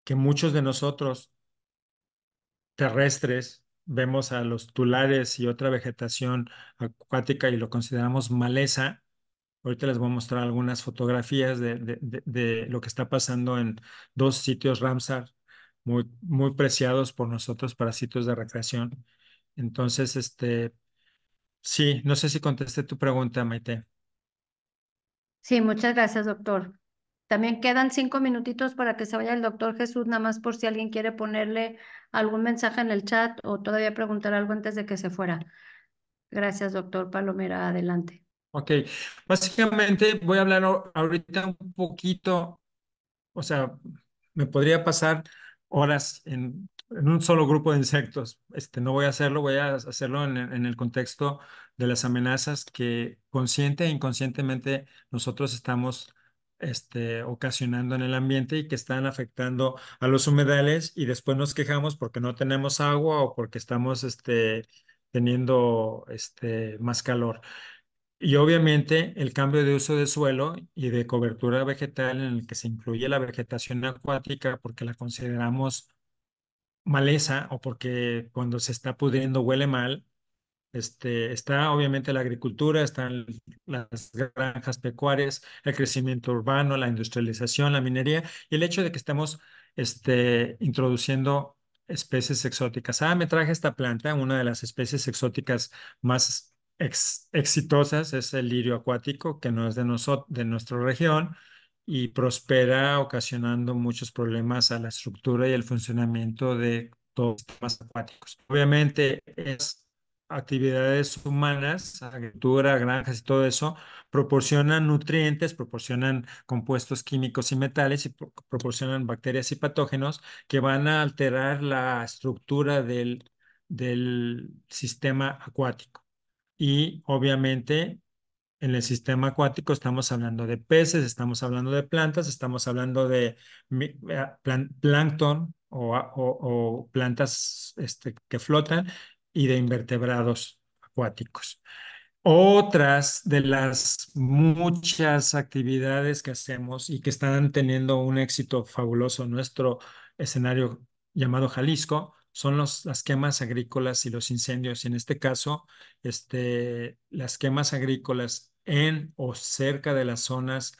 que muchos de nosotros terrestres vemos a los tulares y otra vegetación acuática y lo consideramos maleza. Ahorita les voy a mostrar algunas fotografías de lo que está pasando en dos sitios Ramsar muy, muy preciados por nosotros para sitios de recreación. Entonces, este, sí, no sé si contesté tu pregunta, Maite. Sí, muchas gracias, doctor. También quedan cinco minutitos para que se vaya el doctor Jesús, nada más por si alguien quiere ponerle algún mensaje en el chat o todavía preguntar algo antes de que se fuera. Gracias, doctor Palomera. Adelante. Ok, básicamente voy a hablar ahorita un poquito, o sea, me podría pasar horas en, un solo grupo de insectos. Este, no voy a hacerlo, voy a hacerlo en, el contexto de las amenazas que consciente e inconscientemente nosotros estamos este, ocasionando en el ambiente y que están afectando a los humedales y después nos quejamos porque no tenemos agua o porque estamos este, teniendo este, más calor. Y obviamente el cambio de uso de suelo y de cobertura vegetal en el que se incluye la vegetación acuática porque la consideramos maleza o porque cuando se está pudriendo huele mal. Este, está obviamente la agricultura, están las granjas pecuarias, el crecimiento urbano, la industrialización, la minería y el hecho de que estamos este, introduciendo especies exóticas. Ah, me traje esta planta, una de las especies exóticas más exitosas es el lirio acuático, que no es de, de nuestra región y prospera ocasionando muchos problemas a la estructura y el funcionamiento de todos los sistemas acuáticos. Obviamente, es actividades humanas, agricultura, granjas y todo eso, proporcionan nutrientes, proporcionan compuestos químicos y metales y proporcionan bacterias y patógenos que van a alterar la estructura del, del sistema acuático y obviamente en el sistema acuático estamos hablando de peces, estamos hablando de plantas, estamos hablando de plancton o, plantas este, que flotan y de invertebrados acuáticos. Otras de las muchas actividades que hacemos y que están teniendo un éxito fabuloso en nuestro escenario llamado Jalisco son los, las quemas agrícolas y los incendios. En este caso, este, las quemas agrícolas en o cerca de las zonas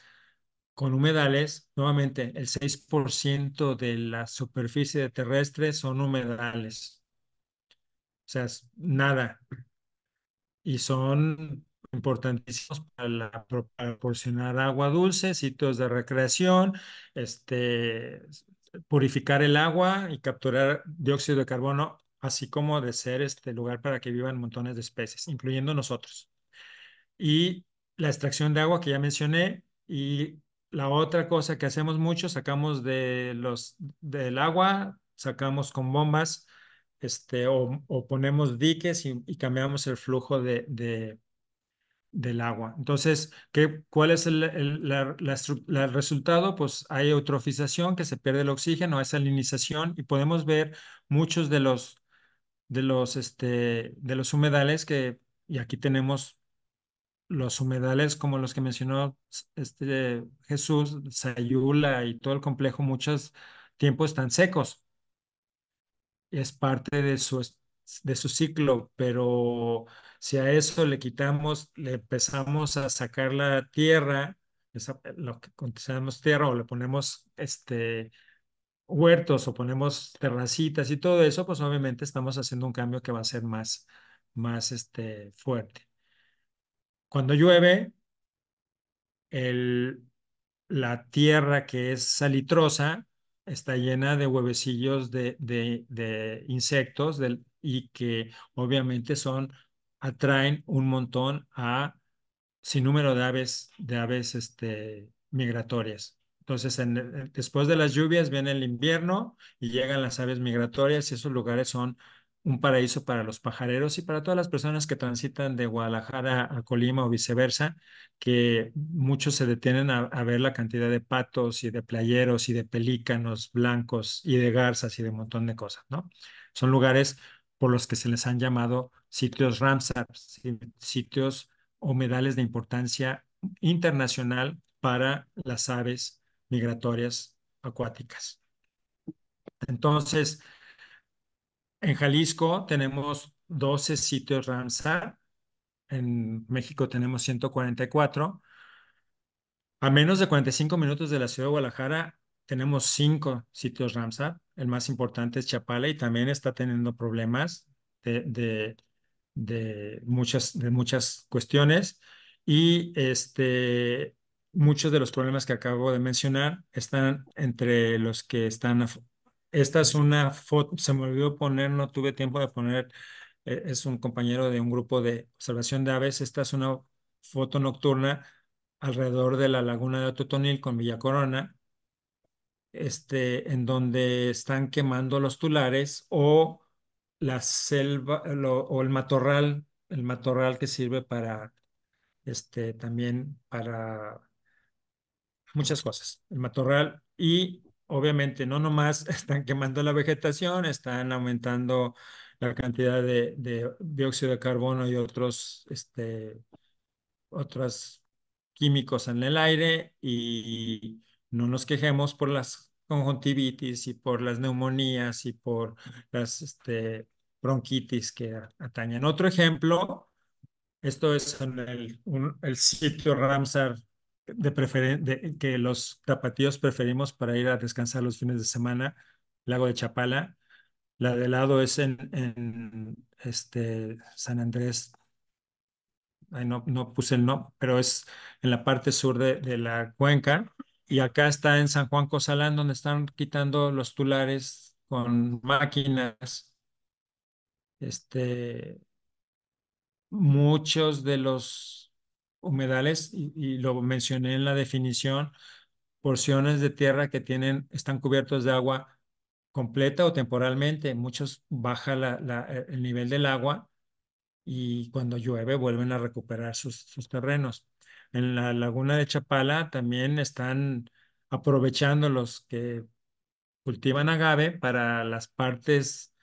con humedales, nuevamente el 6% de la superficie terrestre son humedales. O sea, nada. Y son importantísimos para, para proporcionar agua dulce, sitios de recreación, este, purificar el agua y capturar dióxido de carbono, así como de ser este lugar para que vivan montones de especies, incluyendo nosotros. Y la extracción de agua que ya mencioné y la otra cosa que hacemos mucho, sacamos de los, del agua, sacamos con bombas este, o, ponemos diques y, cambiamos el flujo de, de, del agua. Entonces, ¿qué, ¿cuál es el, resultado? Pues hay eutrofización, que se pierde el oxígeno, hay salinización y podemos ver muchos de los, de los, este, de los humedales que, y aquí tenemos los humedales como los que mencionó este, Jesús, Sayula y todo el complejo, muchos tiempos están secos. Es parte de su, de su ciclo, pero si a eso le quitamos, le empezamos a sacar la tierra, lo que contestamos tierra o le ponemos este huertos o ponemos terracitas y todo eso, pues obviamente estamos haciendo un cambio que va a ser más, más este, fuerte. Cuando llueve, la tierra que es salitrosa está llena de huevecillos de, de, insectos, del y que obviamente son, atraen un montón a sin número de aves, de aves este, migratorias. Entonces, eh, después de las lluvias viene el invierno y llegan las aves migratorias y esos lugares son un paraíso para los pajareros y para todas las personas que transitan de Guadalajara a Colima o viceversa, que muchos se detienen a, a, ver la cantidad de patos y de playeros y de pelícanos blancos y de garzas y de un montón de cosas, ¿no? Son lugares por los que se les han llamado sitios Ramsar, sitios o medales de importancia internacional para las aves migratorias acuáticas. Entonces, en Jalisco tenemos 12 sitios Ramsar, en México tenemos 144. A menos de 45 minutos de la ciudad de Guadalajara tenemos cinco sitios Ramsar. El más importante es Chapala y también está teniendo problemas de, de, muchas, de muchas cuestiones. Y este, muchos de los problemas que acabo de mencionar están entre los que están... Esta es una foto, se me olvidó poner, no tuve tiempo de poner, e, es un compañero de un grupo de observación de aves. Esta es una foto nocturna alrededor de la laguna de Ototonil con Villa Corona este, en donde están quemando los tulares o la selva o el matorral, el matorral que sirve para, este, también para muchas cosas, el matorral y obviamente no nomás están quemando la vegetación, están aumentando la cantidad de, de dióxido de carbono y otros, este, otros químicos en el aire y no nos quejemos por las conjuntivitis y por las neumonías y por las este, bronquitis que atañen. Otro ejemplo, esto es en el, sitio Ramsar de, que los tapatíos preferimos para ir a descansar los fines de semana, lago de Chapala. La de lado es en, este, San Andrés. Ay, no, no puse el no, pero es en la parte sur de la cuenca y acá está en San Juan Cozalán, donde están quitando los tulares con máquinas. Este, muchos de los humedales, y, lo mencioné en la definición, porciones de tierra que tienen, están cubiertos de agua completa o temporalmente. Muchos baja la, el nivel del agua y cuando llueve vuelven a recuperar sus, sus terrenos en la laguna de Chapala también están aprovechando los que cultivan agave para las partes,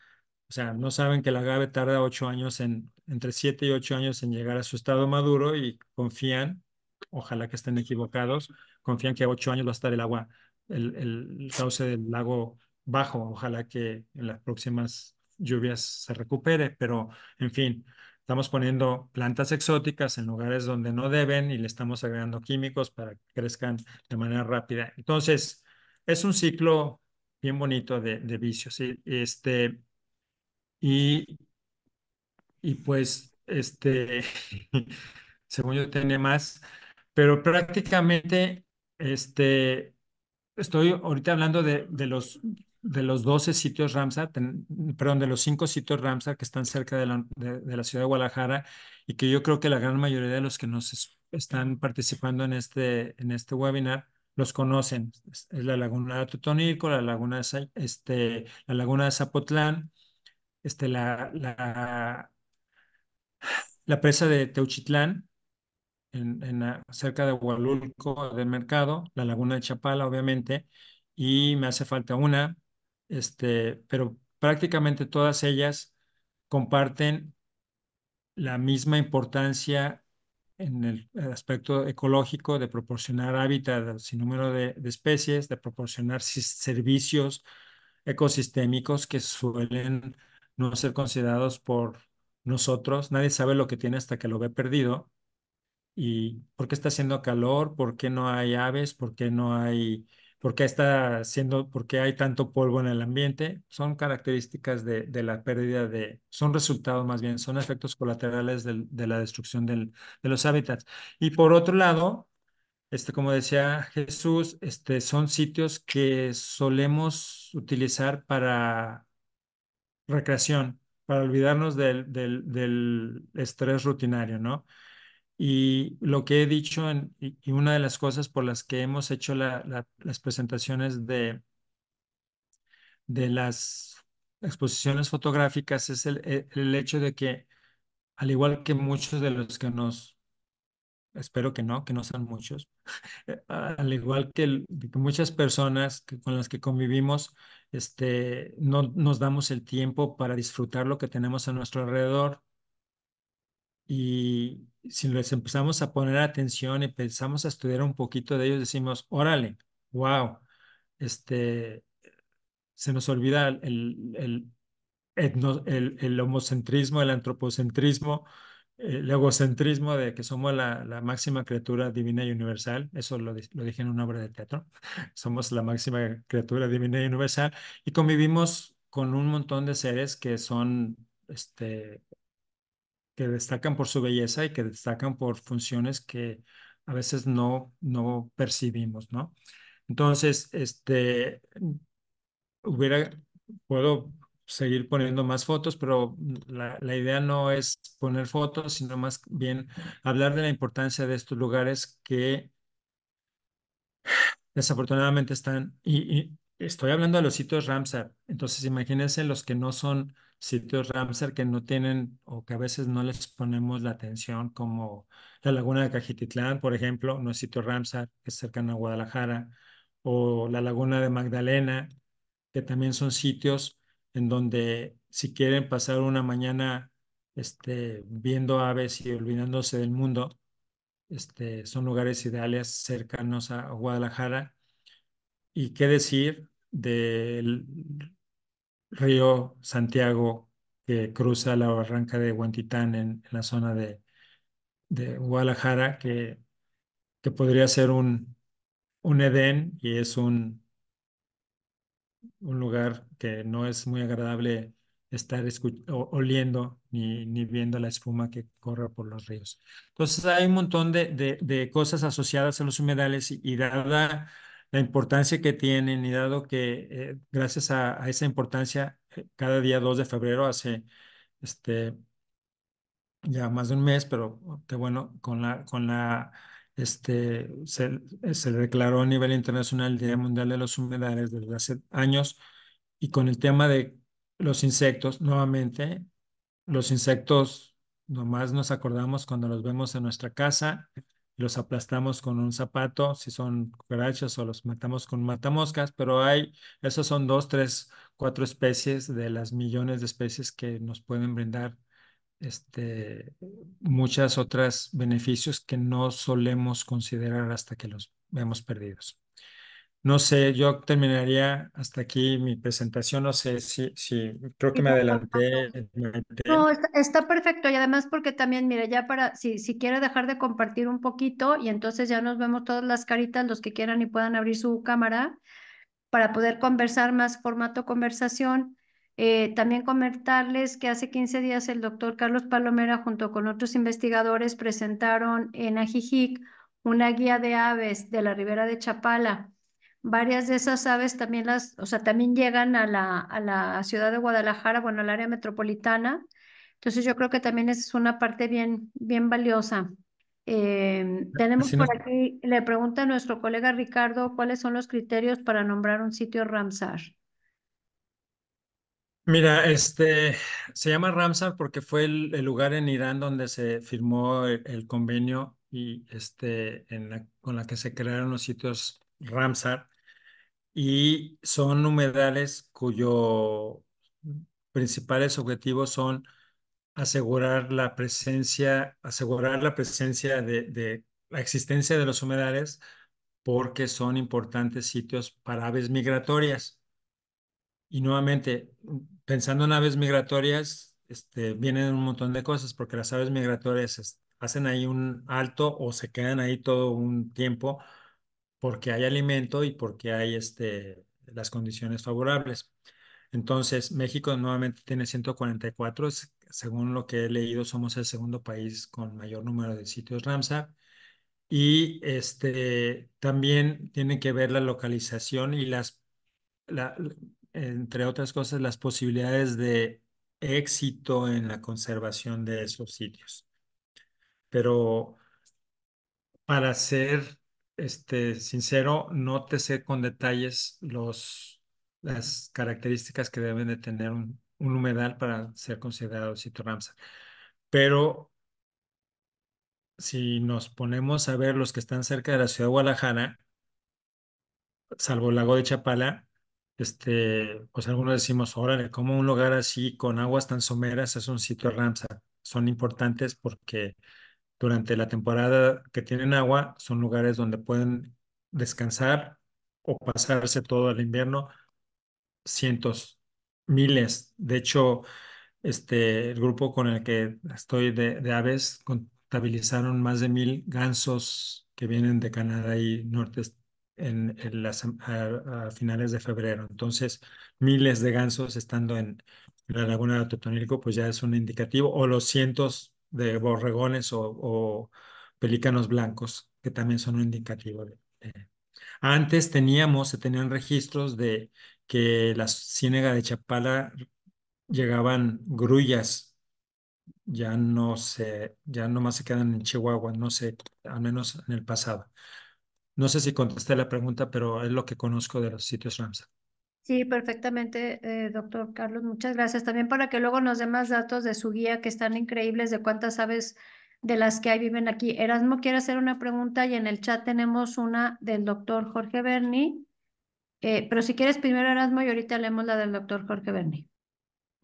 o sea, no saben que el agave tarda ocho años en, entre siete y ocho años en llegar a su estado maduro y confían, ojalá que estén equivocados, confían que a ocho años va a estar el agua, el cauce del lago bajo, ojalá que en las próximas lluvias se recupere, pero en fin, Estamos poniendo plantas exóticas en lugares donde no deben y le estamos agregando químicos para que crezcan de manera rápida. Entonces, es un ciclo bien bonito de, de vicios. Este, y, y pues, este, según yo tiene más, pero prácticamente, este, estoy ahorita hablando de, de los de los 12 sitios Ramsar, perdón, de los 5 sitios Ramsar que están cerca de la, ciudad de Guadalajara y que yo creo que la gran mayoría de los que nos están participando en este, en este webinar los conocen. Es, la laguna de Totonilco, la laguna de, este, la laguna de Zapotlán, este, la, la, la presa de Teuchitlán, en, ah, cerca de Hualulco, del mercado, la laguna de Chapala, obviamente, y me hace falta una, este, pero prácticamente todas ellas comparten la misma importancia en el, aspecto ecológico de proporcionar hábitat sin número de, de especies, de proporcionar servicios ecosistémicos que suelen no ser considerados por nosotros. Nadie sabe lo que tiene hasta que lo ve perdido. ¿Y por qué está haciendo calor? ¿Por qué no hay aves? ¿Por qué no hay ¿Por qué está siendo, porque hay tanto polvo en el ambiente? Son características de, de, la pérdida de, son resultados más bien, son efectos colaterales de la destrucción del, de los hábitats. Y por otro lado, este, como decía Jesús, este, son sitios que solemos utilizar para recreación, para olvidarnos del, del estrés rutinario, ¿no? Y lo que he dicho, y una de las cosas por las que hemos hecho las presentaciones de, de las exposiciones fotográficas es e, el, hecho de que, al igual que muchos de los que nos, espero que no, que no sean muchos, al igual que, muchas personas con las que convivimos, este, no nos damos el tiempo para disfrutar lo que tenemos a nuestro alrededor y si les empezamos a poner atención y empezamos a estudiar un poquito de ellos, decimos, órale, wow, este, se nos olvida el, el, el, homocentrismo, el antropocentrismo, eh, el egocentrismo de que somos la, máxima criatura divina y universal, eso lo, dije en una obra de teatro, somos la máxima criatura divina y universal, y convivimos con un montón de seres que son este, que destacan por su belleza y que destacan por funciones que a veces no, no percibimos, ¿no? Entonces, este, hubiera, puedo seguir poniendo más fotos, pero la, idea no es poner fotos, sino más bien hablar de la importancia de estos lugares que desafortunadamente están, y, y estoy hablando de los sitios Ramsar, entonces imagínense los que no son sitios Ramsar que no tienen o que a veces no les ponemos la atención, como la laguna de Cajititlán, por ejemplo, no es sitio Ramsar, que es cercano a Guadalajara, o la laguna de Magdalena, que también son sitios en donde si quieren pasar una mañana este, viendo aves y olvidándose del mundo, este, son lugares ideales cercanos a Guadalajara. ¿Y qué decir de río Santiago que cruza la barranca de Huantitán en, la zona de, Guadalajara, que, que, podría ser un, un Edén y es un, un lugar que no es muy agradable estar oliendo ni, ni, viendo la espuma que corre por los ríos. Entonces hay un montón de, cosas asociadas a los humedales y, y dada la importancia que tienen y dado que eh, gracias a, esa importancia, eh, cada día 2 de febrero hace este, ya más de un mes, pero oh, que bueno, con la, con la este, se, se, declaró a nivel internacional el Día Mundial de los Humedales desde hace años y con el tema de los insectos, nuevamente, los insectos nomás nos acordamos cuando los vemos en nuestra casa, los aplastamos con un zapato, si son cucarachas o los matamos con matamoscas, pero hay, esos son dos, tres, cuatro especies de las millones de especies que nos pueden brindar este, muchas otras beneficios que no solemos considerar hasta que los vemos perdidos. No sé, yo terminaría hasta aquí mi presentación. No sé si, si creo que eh, me adelanté. No, está, perfecto. Y además porque también, mire, ya para, si, si quiere dejar de compartir un poquito y entonces ya nos vemos todas las caritas, los que quieran y puedan abrir su cámara para poder conversar más formato conversación. Eh, también comentarles que hace 15 días el doctor Carlos Palomera junto con otros investigadores presentaron en Ajijic una guía de aves de la ribera de Chapala varias de esas aves también las, o sea, también llegan a la, a la ciudad de Guadalajara, bueno, al área metropolitana. Entonces yo creo que también es una parte bien, bien valiosa. Em, pues tenemos por aquí, le pregunta a nuestro colega Ricardo, ¿cuáles son los criterios para nombrar un sitio Ramsar? Mira, este se llama Ramsar porque fue el, lugar en Irán donde se firmó el, convenio y este con la que se crearon los sitios Ramsar y son humedales cuyo principales objetivos son asegurar la presencia, asegurar la presencia de, la existencia de los humedales porque son importantes sitios para aves migratorias. Y nuevamente, pensando en aves migratorias, este, vienen un montón de cosas, porque las aves migratorias hacen ahí un alto o se quedan ahí todo un tiempo porque hay alimento y porque hay este, las condiciones favorables. Entonces, México nuevamente tiene 144, según lo que he leído, somos el segundo país con mayor número de sitios Ramsar. Y este, también tiene que ver la localización y las, la, entre otras cosas, las posibilidades de éxito en la conservación de esos sitios. Pero para ser este, sincero, no te sé con detalles los, las características que deben de tener un, un humedal para ser considerado sitio Ramsar. Pero si nos ponemos a ver los que están cerca de la ciudad de Guadalajara, salvo el lago de Chapala, este, pues algunos decimos, órale, cómo un lugar así con aguas tan someras es un sitio Ramsar? Son importantes porque durante la temporada que tienen agua, son lugares donde pueden descansar o pasarse todo el invierno, cientos, miles. De hecho, este, el grupo con el que estoy de, aves contabilizaron más de mil gansos que vienen de Canadá y norte en, las, a, finales de febrero. Entonces, miles de gansos estando en la laguna de Totonilco, pues ya es un indicativo, o los cientos de borregones o, pelícanos blancos, que también son un indicativo de, Antes teníamos, se tenían registros de que la ciénaga de Chapala llegaban grullas, ya no sé, ya nomás se quedan en Chihuahua, no sé, al menos en el pasado. No sé si contesté la pregunta, pero es lo que conozco de los sitios Ramsar. Sí, perfectamente, eh, doctor Carlos. Muchas gracias. También para que luego nos dé más datos de su guía, que están increíbles, de cuántas aves de las que hay viven aquí. Erasmo quiere hacer una pregunta y en el chat tenemos una del doctor Jorge Berni. Eh, pero si quieres, primero Erasmo y ahorita leemos la del doctor Jorge Berni.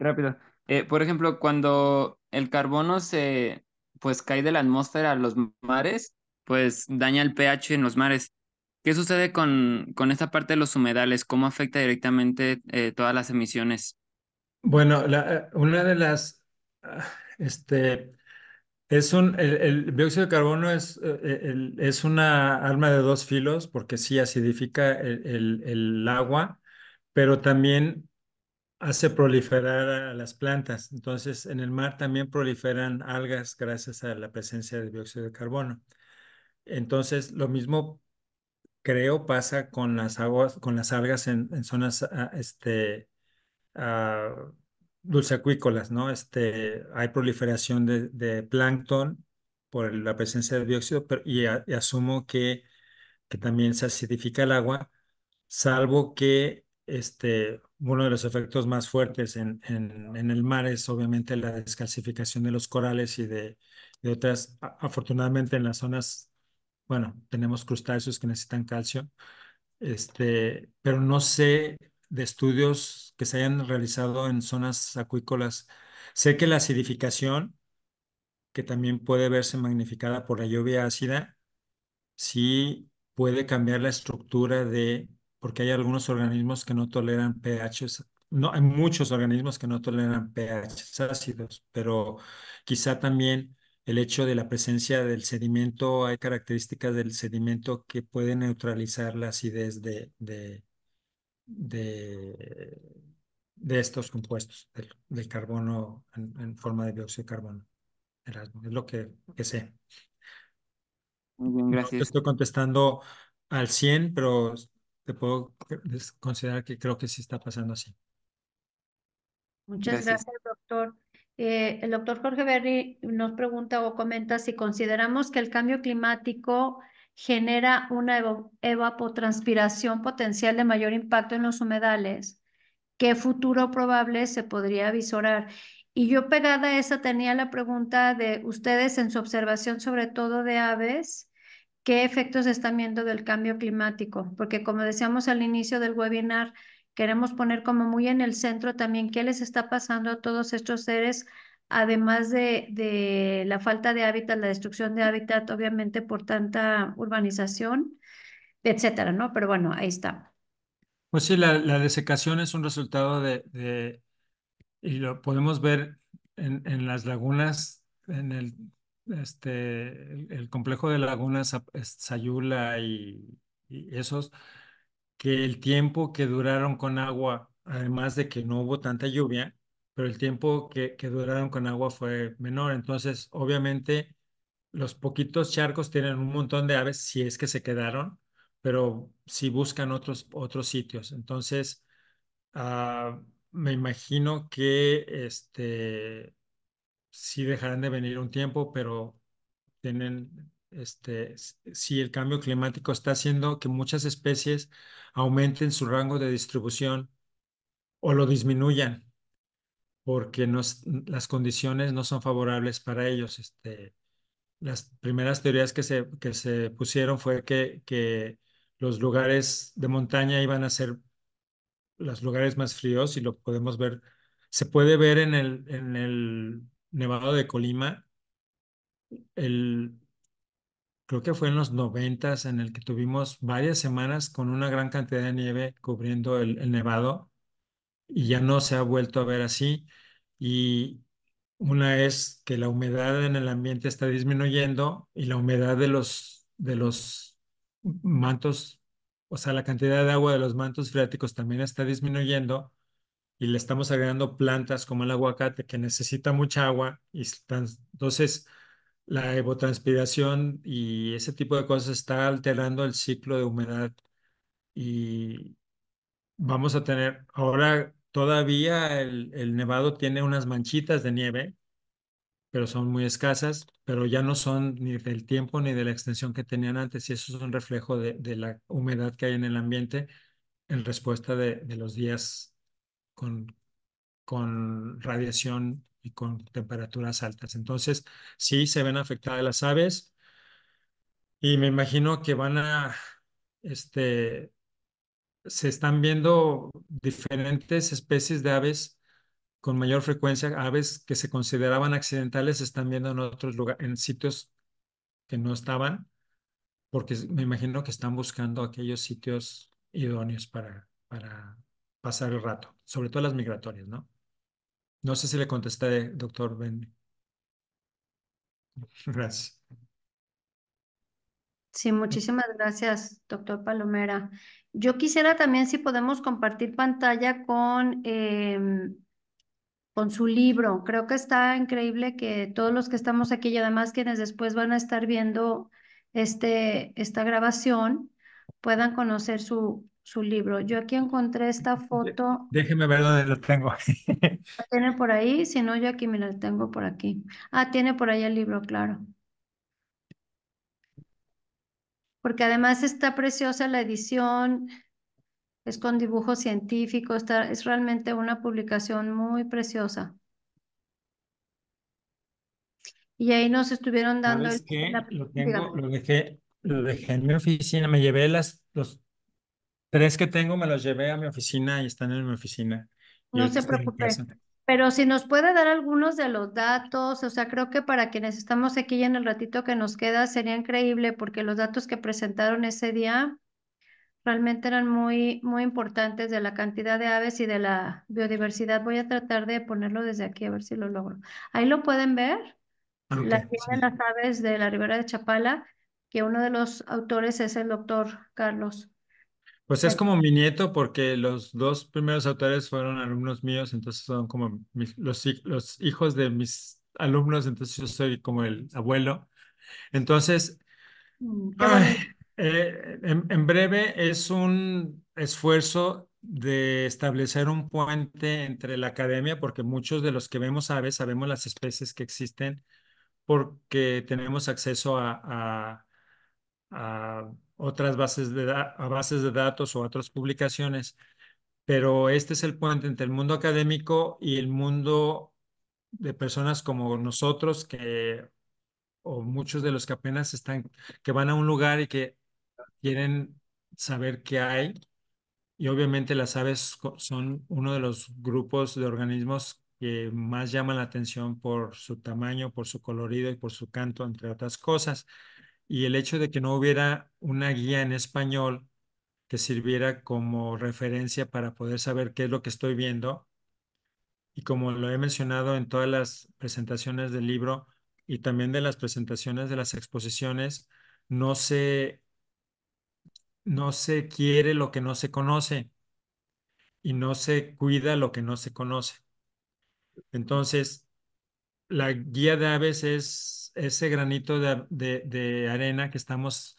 Rápido. Eh, por ejemplo, cuando el carbono se pues cae de la atmósfera a los mares, pues daña el pH en los mares. ¿Qué sucede con, con, esta parte de los humedales? ¿Cómo afecta directamente eh, todas las emisiones? Bueno, eh, una de las, ah, este, es un, el, dióxido de carbono es, eh, es una arma de dos filos porque sí acidifica el, el, agua, pero también hace proliferar a las plantas. Entonces, en el mar también proliferan algas gracias a la presencia de dióxido de carbono. Entonces, lo mismo creo pasa con las aguas, con las algas en, zonas dulce ah, este, ah, ¿no? Este, hay proliferación de, plancton por la presencia de dióxido pero, y, asumo que, que también se acidifica el agua, salvo que este, uno de los efectos más fuertes en, en, el mar es obviamente la descalcificación de los corales y de otras, afortunadamente en las zonas bueno, tenemos crustáceos que necesitan calcio, este, pero no sé de estudios que se hayan realizado en zonas acuícolas. Sé que la acidificación, que también puede verse magnificada por la lluvia ácida, sí puede cambiar la estructura de, porque hay algunos organismos que no toleran pHs no, hay muchos organismos que no toleran pH ácidos, pero quizá también el hecho de la presencia del sedimento, hay características del sedimento que pueden neutralizar la acidez de, de, de, de estos compuestos, del, carbono en, forma de dióxido de carbono. es lo que, que sé. Muy bien, gracias. estoy contestando al 100, pero te puedo considerar que creo que sí está pasando así. Muchas gracias doctor. Eh, el doctor Jorge Berry nos pregunta o comenta si consideramos que el cambio climático genera una evapotranspiración potencial de mayor impacto en los humedales. ¿Qué futuro probable se podría visorar? Y yo pegada a esa tenía la pregunta de ustedes en su observación sobre todo de aves, ¿qué efectos están viendo del cambio climático? Porque como decíamos al inicio del webinar, queremos poner como muy en el centro también qué les está pasando a todos estos seres, además de, de la falta de hábitat, la destrucción de hábitat, obviamente por tanta urbanización, etcétera, ¿no? Pero bueno, ahí está. Pues sí, la, la desecación es un resultado de, de y lo podemos ver en, en, las lagunas, en el, este, el, complejo de lagunas Sayula y, y esos, que el tiempo que duraron con agua, además de que no hubo tanta lluvia, pero el tiempo que, que duraron con agua fue menor. Entonces, obviamente, los poquitos charcos tienen un montón de aves, si es que se quedaron, pero si buscan otros, otros sitios. Entonces, ah, me imagino que este, sí dejarán de venir un tiempo, pero tienen, este, si el cambio climático está haciendo que muchas especies aumenten su rango de distribución o lo disminuyan porque las condiciones no son favorables para ellos. Este, las primeras teorías que se, pusieron fue que, que los lugares de montaña iban a ser los lugares más fríos y lo podemos ver. Se puede ver en el, en el Nevado de Colima el, creo que fue en los noventas en el que tuvimos varias semanas con una gran cantidad de nieve cubriendo el, nevado y ya no se ha vuelto a ver así. Y una es que la humedad en el ambiente está disminuyendo y la humedad de los, de los mantos, o sea, la cantidad de agua de los mantos freáticos también está disminuyendo y le estamos agregando plantas como el aguacate que necesita mucha agua. Y entonces la evotranspiración y ese tipo de cosas está alterando el ciclo de humedad y vamos a tener ahora todavía el, nevado tiene unas manchitas de nieve pero son muy escasas pero ya no son ni del tiempo ni de la extensión que tenían antes y eso es un reflejo de, la humedad que hay en el ambiente en respuesta de, los días con, con radiación con temperaturas altas. Entonces, sí se ven afectadas las aves y me imagino que van a, este, se están viendo diferentes especies de aves con mayor frecuencia, aves que se consideraban accidentales se están viendo en otros lugares, en sitios que no estaban, porque me imagino que están buscando aquellos sitios idóneos para, para pasar el rato, sobre todo las migratorias, ¿no? No sé si le contesté, doctor Ben. Gracias. Sí, muchísimas gracias, doctor Palomera. Yo quisiera también si podemos compartir pantalla con, em, con su libro. Creo que está increíble que todos los que estamos aquí y además quienes después van a estar viendo este, esta grabación puedan conocer su, su libro. Yo aquí encontré esta foto. Déjeme ver dónde la tengo. ¿La tiene por ahí? Si no, yo aquí me la tengo por aquí. Ah, tiene por ahí el libro, claro. Porque además está preciosa la edición, es con dibujos científicos, es realmente una publicación muy preciosa. Y ahí nos estuvieron dando... lo, dejé, en mi oficina, me llevé las, los Tres que tengo me los llevé a mi oficina y están en mi oficina. No se preocupe. Pero si nos puede dar algunos de los datos, o sea, creo que para quienes estamos aquí en el ratito que nos queda sería increíble porque los datos que presentaron ese día realmente eran muy, muy importantes de la cantidad de aves y de la biodiversidad. Voy a tratar de ponerlo desde aquí a ver si lo logro. Ahí lo pueden ver. Ah, la de las aves de la ribera de Chapala, que uno de los autores es el doctor Carlos pues es como mi nieto porque los dos primeros autores fueron alumnos míos, entonces son como los, hijos de mis alumnos, entonces yo soy como el abuelo. Entonces, mm, eh, en, breve es un esfuerzo de establecer un puente entre la academia, porque muchos de los que vemos aves sabemos las especies que existen porque tenemos acceso a otras bases de, a bases de datos o otras publicaciones, pero este es el puente entre el mundo académico y el mundo de personas como nosotros que o muchos de los que apenas están que van a un lugar y que quieren saber qué hay y obviamente las aves son uno de los grupos de organismos que más llaman la atención por su tamaño, por su colorido y por su canto, entre otras cosas y el hecho de que no hubiera una guía en español que sirviera como referencia para poder saber qué es lo que estoy viendo. Y como lo he mencionado en todas las presentaciones del libro y también de las presentaciones de las exposiciones, no se, no se quiere lo que no se conoce y no se cuida lo que no se conoce. Entonces, la guía de aves es ese granito de, arena que estamos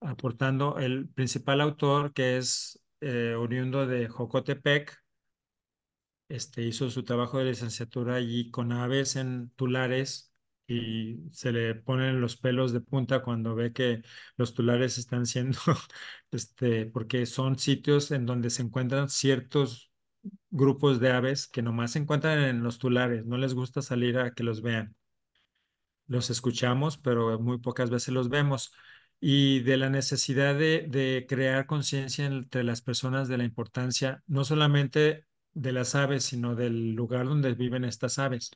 aportando el principal autor, que es eh, oriundo de Jocotepec, este, hizo su trabajo de licenciatura allí con aves en tulares y se le ponen los pelos de punta cuando ve que los tulares están siendo, este, porque son sitios en donde se encuentran ciertos grupos de aves que nomás se encuentran en los tulares, no les gusta salir a que los vean los escuchamos, pero muy pocas veces los vemos. Y de la necesidad de, crear conciencia entre las personas de la importancia, no solamente de las aves, sino del lugar donde viven estas aves,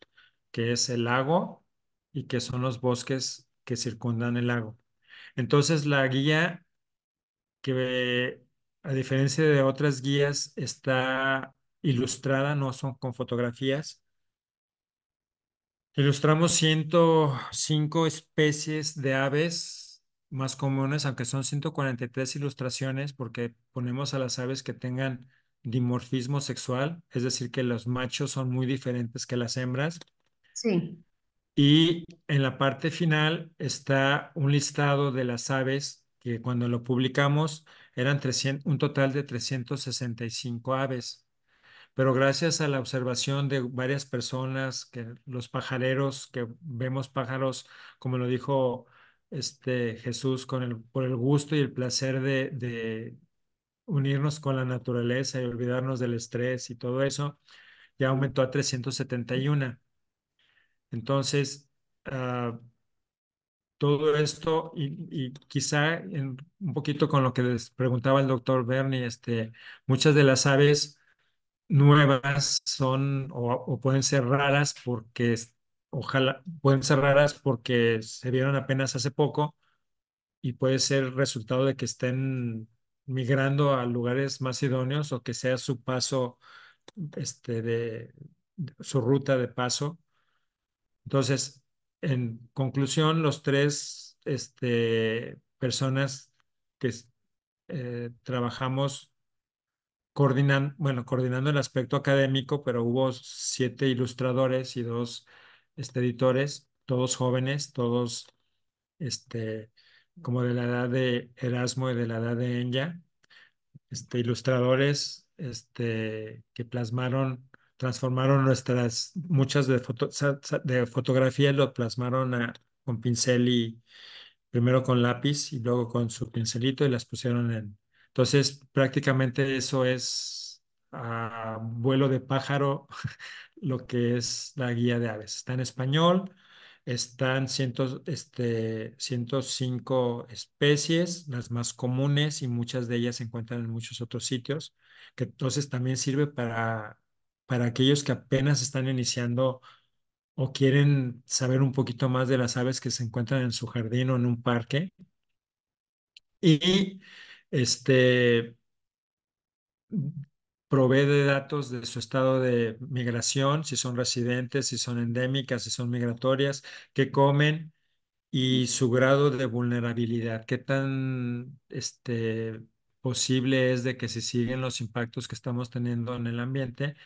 que es el lago y que son los bosques que circundan el lago. Entonces, la guía que, a diferencia de otras guías, está ilustrada, no son con fotografías, Ilustramos 105 especies de aves más comunes, aunque son 143 ilustraciones, porque ponemos a las aves que tengan dimorfismo sexual, es decir, que los machos son muy diferentes que las hembras. Sí. Y en la parte final está un listado de las aves que cuando lo publicamos eran 300, un total de 365 aves pero gracias a la observación de varias personas, que los pajareros, que vemos pájaros, como lo dijo este Jesús, con el, por el gusto y el placer de, unirnos con la naturaleza y olvidarnos del estrés y todo eso, ya aumentó a 371. Entonces, ah, todo esto y, quizá un poquito con lo que les preguntaba el doctor Bernie, este, muchas de las aves nuevas son o, pueden ser raras porque ojalá pueden ser raras porque se vieron apenas hace poco y puede ser resultado de que estén migrando a lugares más idóneos o que sea su paso este su ruta de paso. Entonces, en conclusión, los tres este, personas que eh, trabajamos coordinando, bueno, coordinando el aspecto académico, pero hubo siete ilustradores y dos este, editores, todos jóvenes, todos este, como de la edad de Erasmo y de la edad de Enya, este, ilustradores este, que plasmaron, transformaron nuestras, muchas de, de fotografía, lo plasmaron con pincel y primero con lápiz y luego con su pincelito y las pusieron en, entonces, prácticamente eso es a ah, vuelo de pájaro lo que es la guía de aves. Está en español, están cientos, este, 105 especies, las más comunes y muchas de ellas se encuentran en muchos otros sitios, que entonces también sirve para, para aquellos que apenas están iniciando o quieren saber un poquito más de las aves que se encuentran en su jardín o en un parque. Y este provee de datos de su estado de migración, si son residentes, si son endémicas, si son migratorias, qué comen y su grado de vulnerabilidad, qué tan este, posible es de que si siguen los impactos que estamos teniendo en el ambiente,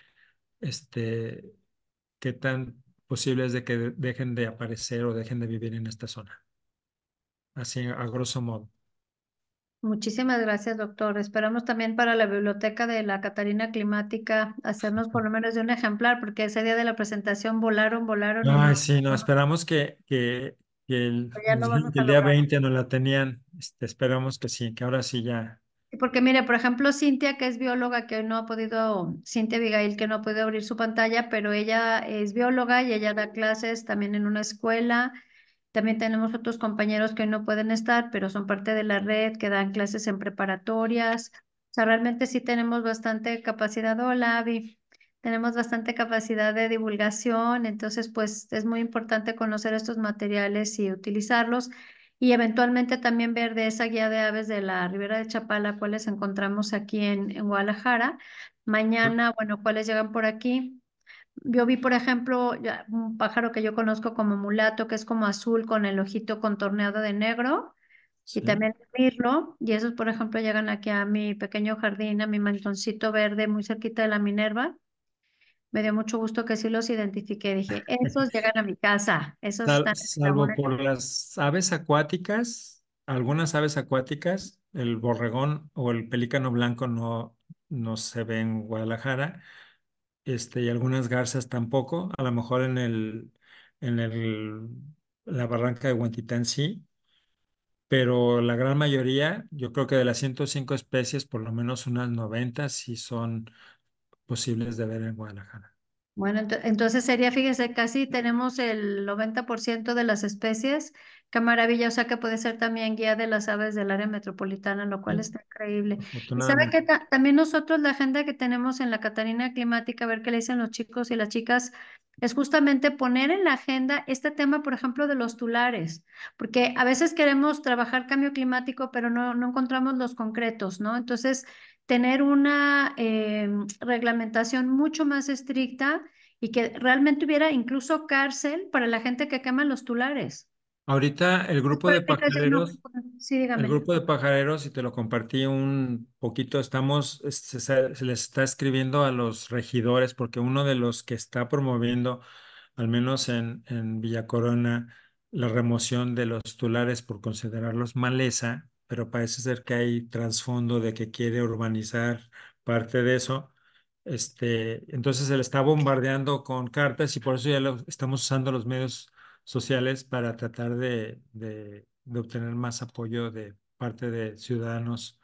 este, qué tan posible es de que dejen de aparecer o dejen de vivir en esta zona. Así, a grosso modo. Muchísimas gracias, doctor. Esperamos también para la biblioteca de la Catarina Climática hacernos por lo menos de un ejemplar, porque ese día de la presentación volaron, volaron. No, sí, no, esperamos que, que, el, día 20 no la tenían. Este, esperamos que sí, que ahora sí ya. Porque mire, por ejemplo, Cintia, que es bióloga, que hoy no ha podido, Cintia Abigail, que no ha podido abrir su pantalla, pero ella es bióloga y ella da clases también en una escuela también tenemos otros compañeros que no pueden estar, pero son parte de la red, que dan clases en preparatorias. O sea, realmente sí tenemos bastante capacidad. Hola, Tenemos bastante capacidad de divulgación, entonces pues es muy importante conocer estos materiales y utilizarlos y eventualmente también ver de esa guía de aves de la Ribera de Chapala cuáles encontramos aquí en Guadalajara. Mañana, bueno, cuáles llegan por aquí yo vi, por ejemplo, un pájaro que yo conozco como mulato, que es como azul con el ojito contorneado de negro, y también mirlo, y esos, por ejemplo, llegan aquí a mi pequeño jardín, a mi mantoncito verde, muy cerquita de la Minerva. Me dio mucho gusto que sí los identifiqué. Dije, esos llegan a mi casa. Esos salvo por las aves acuáticas, algunas aves acuáticas, el borregón o el pelícano blanco no, no se ve en Guadalajara este, y algunas garzas tampoco. A lo mejor en el, en el, la barranca de Huentitán sí, pero la gran mayoría, yo creo que de las 105 especies, por lo menos unas 90 sí son posibles de ver en Guadalajara. Bueno, entonces sería, fíjese, casi tenemos el 90% de las especies Qué maravilla, o sea que puede ser también guía de las aves del área metropolitana, lo cual mm, está increíble. sabe que también nosotros la agenda que tenemos en la Catarina Climática, a ver qué le dicen los chicos y las chicas, es justamente poner en la agenda este tema, por ejemplo, de los tulares, porque a veces queremos trabajar cambio climático, pero no, encontramos los concretos, ¿no? Entonces, tener una eh, reglamentación mucho más estricta y que realmente hubiera incluso cárcel para la gente que quema los tulares. Ahorita el grupo de pajareros, grupo de pajareros, y te lo compartí un poquito, estamos, este, se, les está escribiendo a los regidores, porque uno de los que está promoviendo, al menos en, en Corona la remoción de los tulares por considerarlos maleza, pero parece ser que hay trasfondo de que quiere urbanizar parte de eso. Este, entonces se le está bombardeando con cartas y por eso ya lo, estamos usando los medios sociales para tratar de, obtener más apoyo de parte de ciudadanos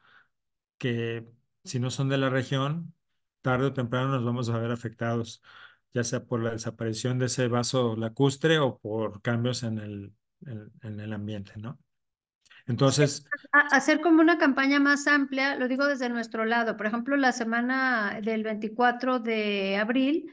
que si no son de la región, tarde o temprano nos vamos a ver afectados, ya sea por la desaparición de ese vaso lacustre o por cambios en el, en el ambiente, ¿no? Entonces... Hacer como una campaña más amplia, lo digo desde nuestro lado. Por ejemplo, la semana del 24 de abril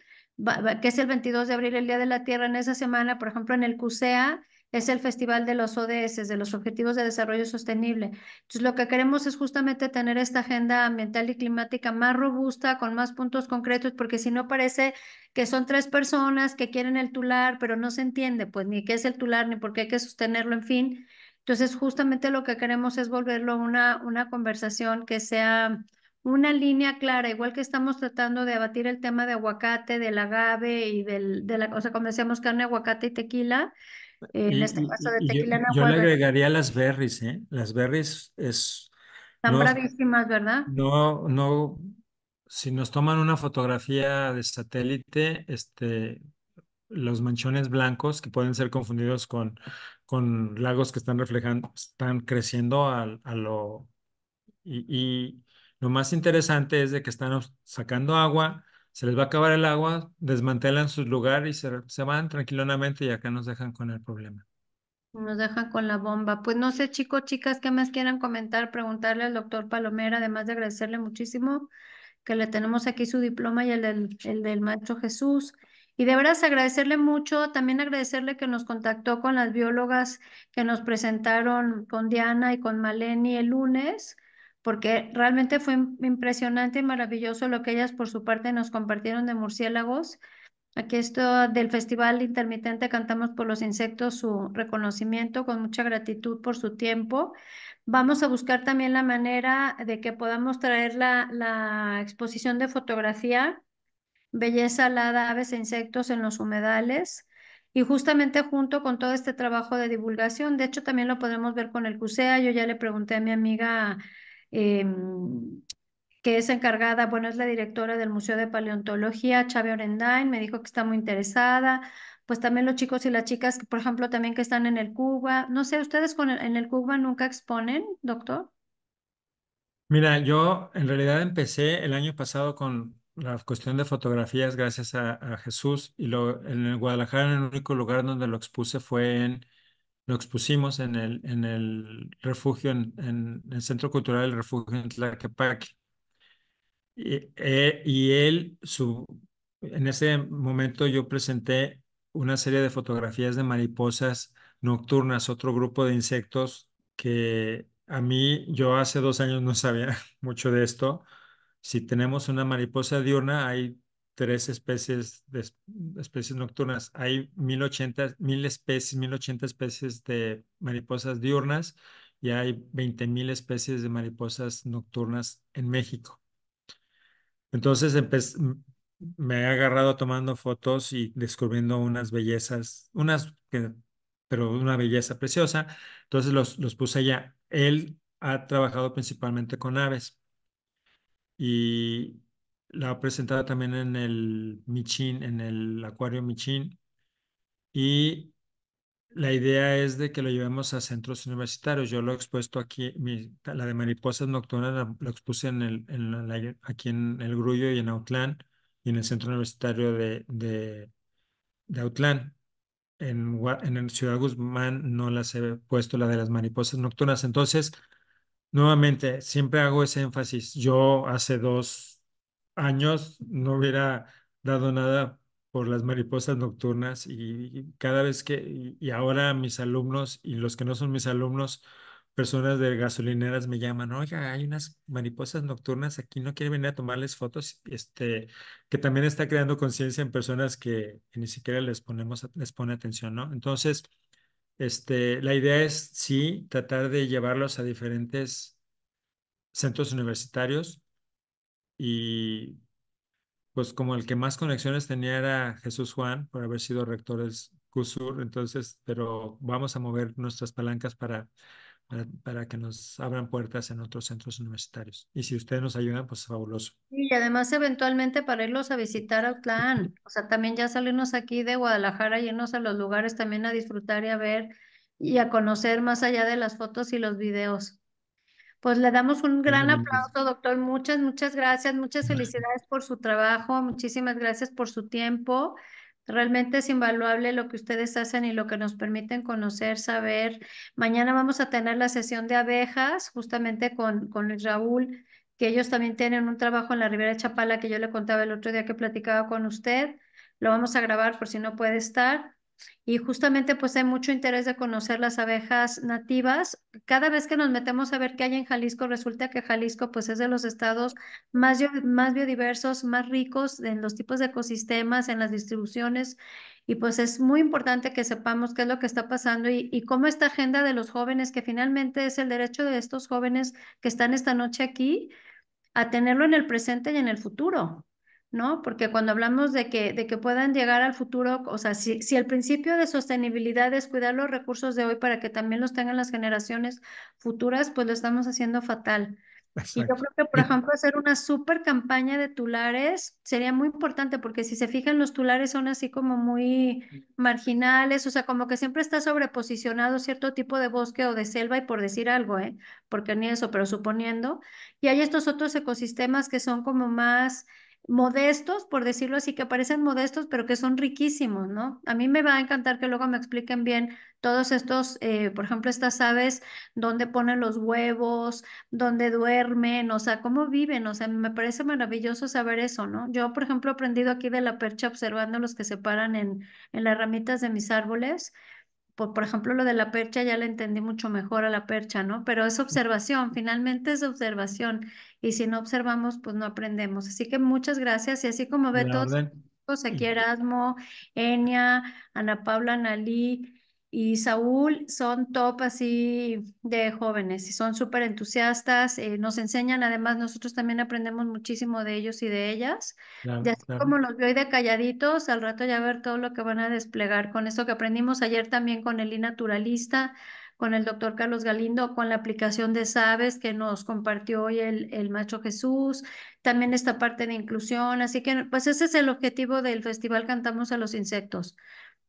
que es el 22 de abril, el Día de la Tierra, en esa semana, por ejemplo, en el CUSEA, es el Festival de los ODS, de los Objetivos de Desarrollo Sostenible. Entonces, lo que queremos es justamente tener esta agenda ambiental y climática más robusta, con más puntos concretos, porque si no parece que son tres personas que quieren el tular, pero no se entiende, pues, ni qué es el tular, ni por qué hay que sostenerlo, en fin. Entonces, justamente lo que queremos es volverlo una, una conversación que sea una línea clara, igual que estamos tratando de abatir el tema de aguacate, del agave y de la, o sea, como decíamos, carne, aguacate y tequila, en este caso de tequila yo, Yo le agregaría las berries, ¿eh? Las berries es... Están bravísimas, ¿verdad? No, no, si nos toman una fotografía de satélite, este, los manchones blancos que pueden ser confundidos con, con lagos que están reflejando, están creciendo a, a lo... y lo más interesante es de que están sacando agua, se les va a acabar el agua, desmantelan su lugar y se, van tranquilamente y acá nos dejan con el problema. Nos dejan con la bomba. Pues no sé, chicos, chicas, qué más quieran comentar, preguntarle al doctor Palomera, además de agradecerle muchísimo que le tenemos aquí su diploma y el del, el del Jesús. Y de veras agradecerle mucho, también agradecerle que nos contactó con las biólogas que nos presentaron con Diana y con Maleni el lunes porque realmente fue impresionante y maravilloso lo que ellas por su parte nos compartieron de murciélagos. Aquí esto del Festival Intermitente Cantamos por los Insectos, su reconocimiento con mucha gratitud por su tiempo. Vamos a buscar también la manera de que podamos traer la, exposición de fotografía, Belleza alada, aves e insectos en los humedales. Y justamente junto con todo este trabajo de divulgación, de hecho también lo podemos ver con el CUSEA, yo ya le pregunté a mi amiga Em, que es encargada, bueno, es la directora del Museo de Paleontología, Xavi Orendain, me dijo que está muy interesada. Pues también los chicos y las chicas, por ejemplo, también que están en el Cuba. No sé, ¿ustedes con en el Cuba nunca exponen, doctor? Mira, yo en realidad empecé el año pasado con la cuestión de fotografías gracias a, Jesús y lo, en el Guadalajara en el único lugar donde lo expuse fue en lo expusimos en el, en el refugio, en, el Centro Cultural del Refugio en Tlaquepaque. Y, eh, y él, su, en ese momento yo presenté una serie de fotografías de mariposas nocturnas, otro grupo de insectos que a mí, yo hace dos años no sabía mucho de esto. Si tenemos una mariposa diurna, hay tres especies, de, especies nocturnas. Hay 1080, mil especies, 1080 especies de mariposas diurnas y hay veinte mil especies de mariposas nocturnas en México. Entonces me he agarrado tomando fotos y descubriendo unas bellezas, unas que, pero una belleza preciosa. Entonces los, los puse allá. Él ha trabajado principalmente con aves. Y la presentado también en el Michin, en el acuario Michin, y la idea es de que lo llevemos a centros universitarios. Yo lo he expuesto aquí, la de mariposas nocturnas la, expuse en el, en aquí en el Grullo y en Autlán, y en el centro universitario de, de, Autlán. En, en Ciudad Guzmán no las he puesto, la de las mariposas nocturnas. Entonces, nuevamente, siempre hago ese énfasis. Yo hace dos años no hubiera dado nada por las mariposas nocturnas y, cada vez que, y, ahora mis alumnos y los que no son mis alumnos, personas de gasolineras me llaman, oiga, hay unas mariposas nocturnas aquí, no quiere venir a tomarles fotos, este, que también está creando conciencia en personas que, ni siquiera les ponemos, les pone atención, ¿no? Entonces, este, la idea es sí, tratar de llevarlos a diferentes centros universitarios, y pues como el que más conexiones tenía era Jesús Juan, por haber sido rector del CUSUR, entonces, pero vamos a mover nuestras palancas para, para, que nos abran puertas en otros centros universitarios. Y si ustedes nos ayudan, pues es fabuloso. Y además eventualmente para irlos a visitar a Autlán, o sea, también ya salirnos aquí de Guadalajara, irnos a los lugares también a disfrutar y a ver y a conocer más allá de las fotos y los videos. Pues le damos un gran aplauso, doctor. Muchas, muchas gracias, muchas felicidades por su trabajo, muchísimas gracias por su tiempo. Realmente es invaluable lo que ustedes hacen y lo que nos permiten conocer, saber. Mañana vamos a tener la sesión de abejas, justamente con, con Raúl, que ellos también tienen un trabajo en la Ribera de Chapala que yo le contaba el otro día que platicaba con usted. Lo vamos a grabar por si no puede estar. Y justamente pues hay mucho interés de conocer las abejas nativas. Cada vez que nos metemos a ver qué hay en Jalisco, resulta que Jalisco pues es de los estados más, biodiversos, más ricos en los tipos de ecosistemas, en las distribuciones. Y pues es muy importante que sepamos qué es lo que está pasando y cómo esta agenda de los jóvenes, que finalmente es el derecho de estos jóvenes que están esta noche aquí, a tenerlo en el presente y en el futuro. ¿no? Porque cuando hablamos de que, de que puedan llegar al futuro, o sea, si, si el principio de sostenibilidad es cuidar los recursos de hoy para que también los tengan las generaciones futuras, pues lo estamos haciendo fatal. Y yo creo que, por ejemplo, hacer una super campaña de tulares sería muy importante, porque si se fijan, los tulares son así como muy mm. marginales, o sea, como que siempre está sobreposicionado cierto tipo de bosque o de selva, y por decir algo, ¿eh? Porque ni eso, pero suponiendo. Y hay estos otros ecosistemas que son como más modestos, por decirlo así, que parecen modestos, pero que son riquísimos, ¿no? A mí me va a encantar que luego me expliquen bien todos estos, eh, por ejemplo, estas aves, dónde ponen los huevos, dónde duermen, o sea, cómo viven, o sea, me parece maravilloso saber eso, ¿no? Yo, por ejemplo, he aprendido aquí de la percha observando los que se paran en, en las ramitas de mis árboles, por, ejemplo, lo de la percha ya la entendí mucho mejor a la percha, ¿no? Pero es observación, finalmente es observación. Y si no observamos, pues no aprendemos. Así que muchas gracias. Y así como ve todos, aquí Erasmo, Enia, Ana Paula, Analí, y Saúl son top así de jóvenes y son súper entusiastas, eh, nos enseñan, además nosotros también aprendemos muchísimo de ellos y de ellas. Ya y así como los veo de calladitos, al rato ya ver todo lo que van a desplegar con esto que aprendimos ayer también con el Naturalista, con el doctor Carlos Galindo, con la aplicación de Sabes que nos compartió hoy el, el Macho Jesús, también esta parte de inclusión, así que pues ese es el objetivo del Festival Cantamos a los Insectos,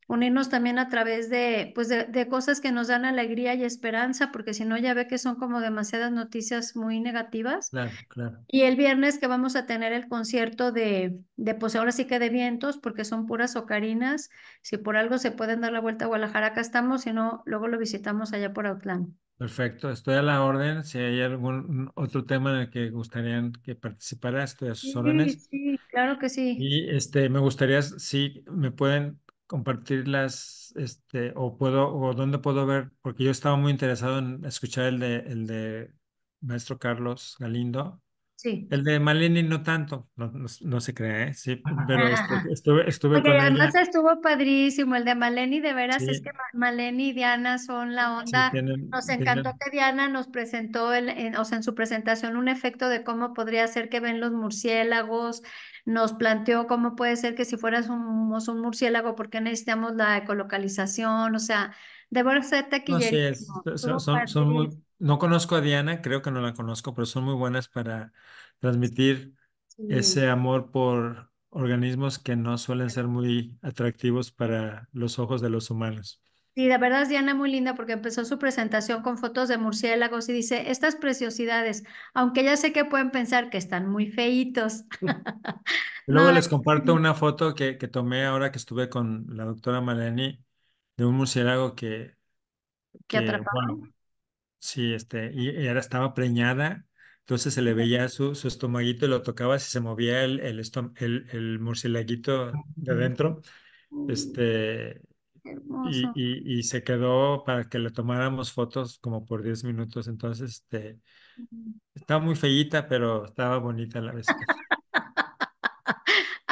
unirnos también a través de, pues de, cosas que nos dan alegría y esperanza, porque si no ya ve que son como demasiadas noticias muy negativas. Claro, claro. Y el viernes que vamos a tener el concierto de, de pues ahora sí que de vientos, porque son puras ocarinas. Si por algo se pueden dar la vuelta a Guadalajara, acá estamos, si no, luego lo visitamos allá por Autlán. Perfecto, estoy a la orden. Si hay algún otro tema en el que gustarían que participara, estoy a sus órdenes. Sí, claro que sí. Y este, me gustaría, si me pueden compartirlas este, o puedo o dónde puedo ver, porque yo estaba muy interesado en escuchar el de, el de maestro Carlos Galindo, el de Maleni no tanto, no, se cree, ¿eh? sí, pero estuve, estuvo padrísimo el de Maleni, de veras es que Maleni y Diana son la onda. nos encantó que Diana nos presentó, en, o sea, en su presentación un efecto de cómo podría ser que ven los murciélagos, nos planteó cómo puede ser que si fueras un, murciélago, ¿por qué necesitamos la ecolocalización? O sea, de verdad, No, no conozco a Diana, creo que no la conozco, pero son muy buenas para transmitir ese amor por organismos que no suelen ser muy atractivos para los ojos de los humanos. Sí, la verdad es Diana muy linda porque empezó su presentación con fotos de murciélagos y dice, estas preciosidades, aunque ya sé que pueden pensar que están muy feitos. Luego les comparto una foto que, que tomé ahora que estuve con la doctora Maleni de un murciélago que, que Sí, este, y estaba preñada, entonces se le veía su, su estomaguito y lo tocaba, si se movía el, el, el, de dentro, este, y, se quedó para que le tomáramos fotos como por 10 minutos, entonces, este, estaba muy feita pero estaba bonita a la vez. Pues.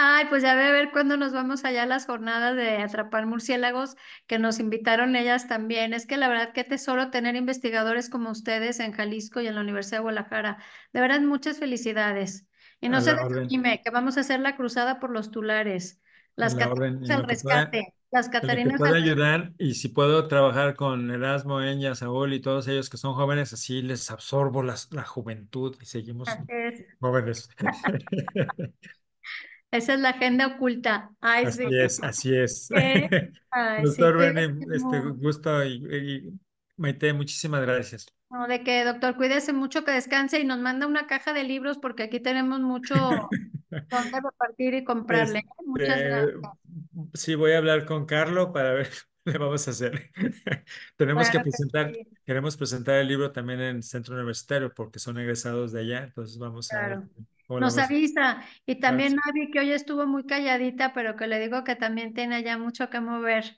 Ay, pues ya ve a ver cuándo nos vamos allá a las jornadas de atrapar murciélagos que nos invitaron ellas también. Es que la verdad te tesoro tener investigadores como ustedes en Jalisco y en la Universidad de Guadalajara. De verdad, muchas felicidades. Y no se desanime que vamos a hacer la cruzada por los tulares, las catarinas al rescate, las catarinas al ayudar y si puedo trabajar con Erasmo, Enya, Saúl y todos ellos que son jóvenes, así les absorbo la juventud y seguimos jóvenes. Esa es la agenda oculta. así es, así es. doctor sí, este gusto y, Maite, muchísimas gracias. No, de que, doctor, cuídese mucho, que descanse y nos manda una caja de libros porque aquí tenemos mucho donde repartir y comprarle. Este, Muchas gracias. Sí, voy a hablar con Carlos para ver le vamos a hacer. Tenemos que presentar, queremos presentar el libro también en centro universitario porque son egresados de allá, entonces vamos a ver nos avisa. Y también Gracias. que hoy estuvo muy calladita, pero que le digo que también tiene ya mucho que mover.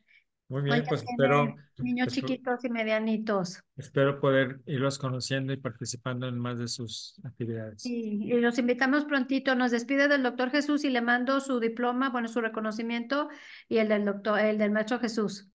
Muy bien, pues espero. Niños chiquitos y medianitos. Espero poder irlos conociendo y participando en más de sus actividades. Sí, y los invitamos prontito. Nos despide del doctor Jesús y le mando su diploma, bueno, su reconocimiento y el del doctor, el del maestro Jesús.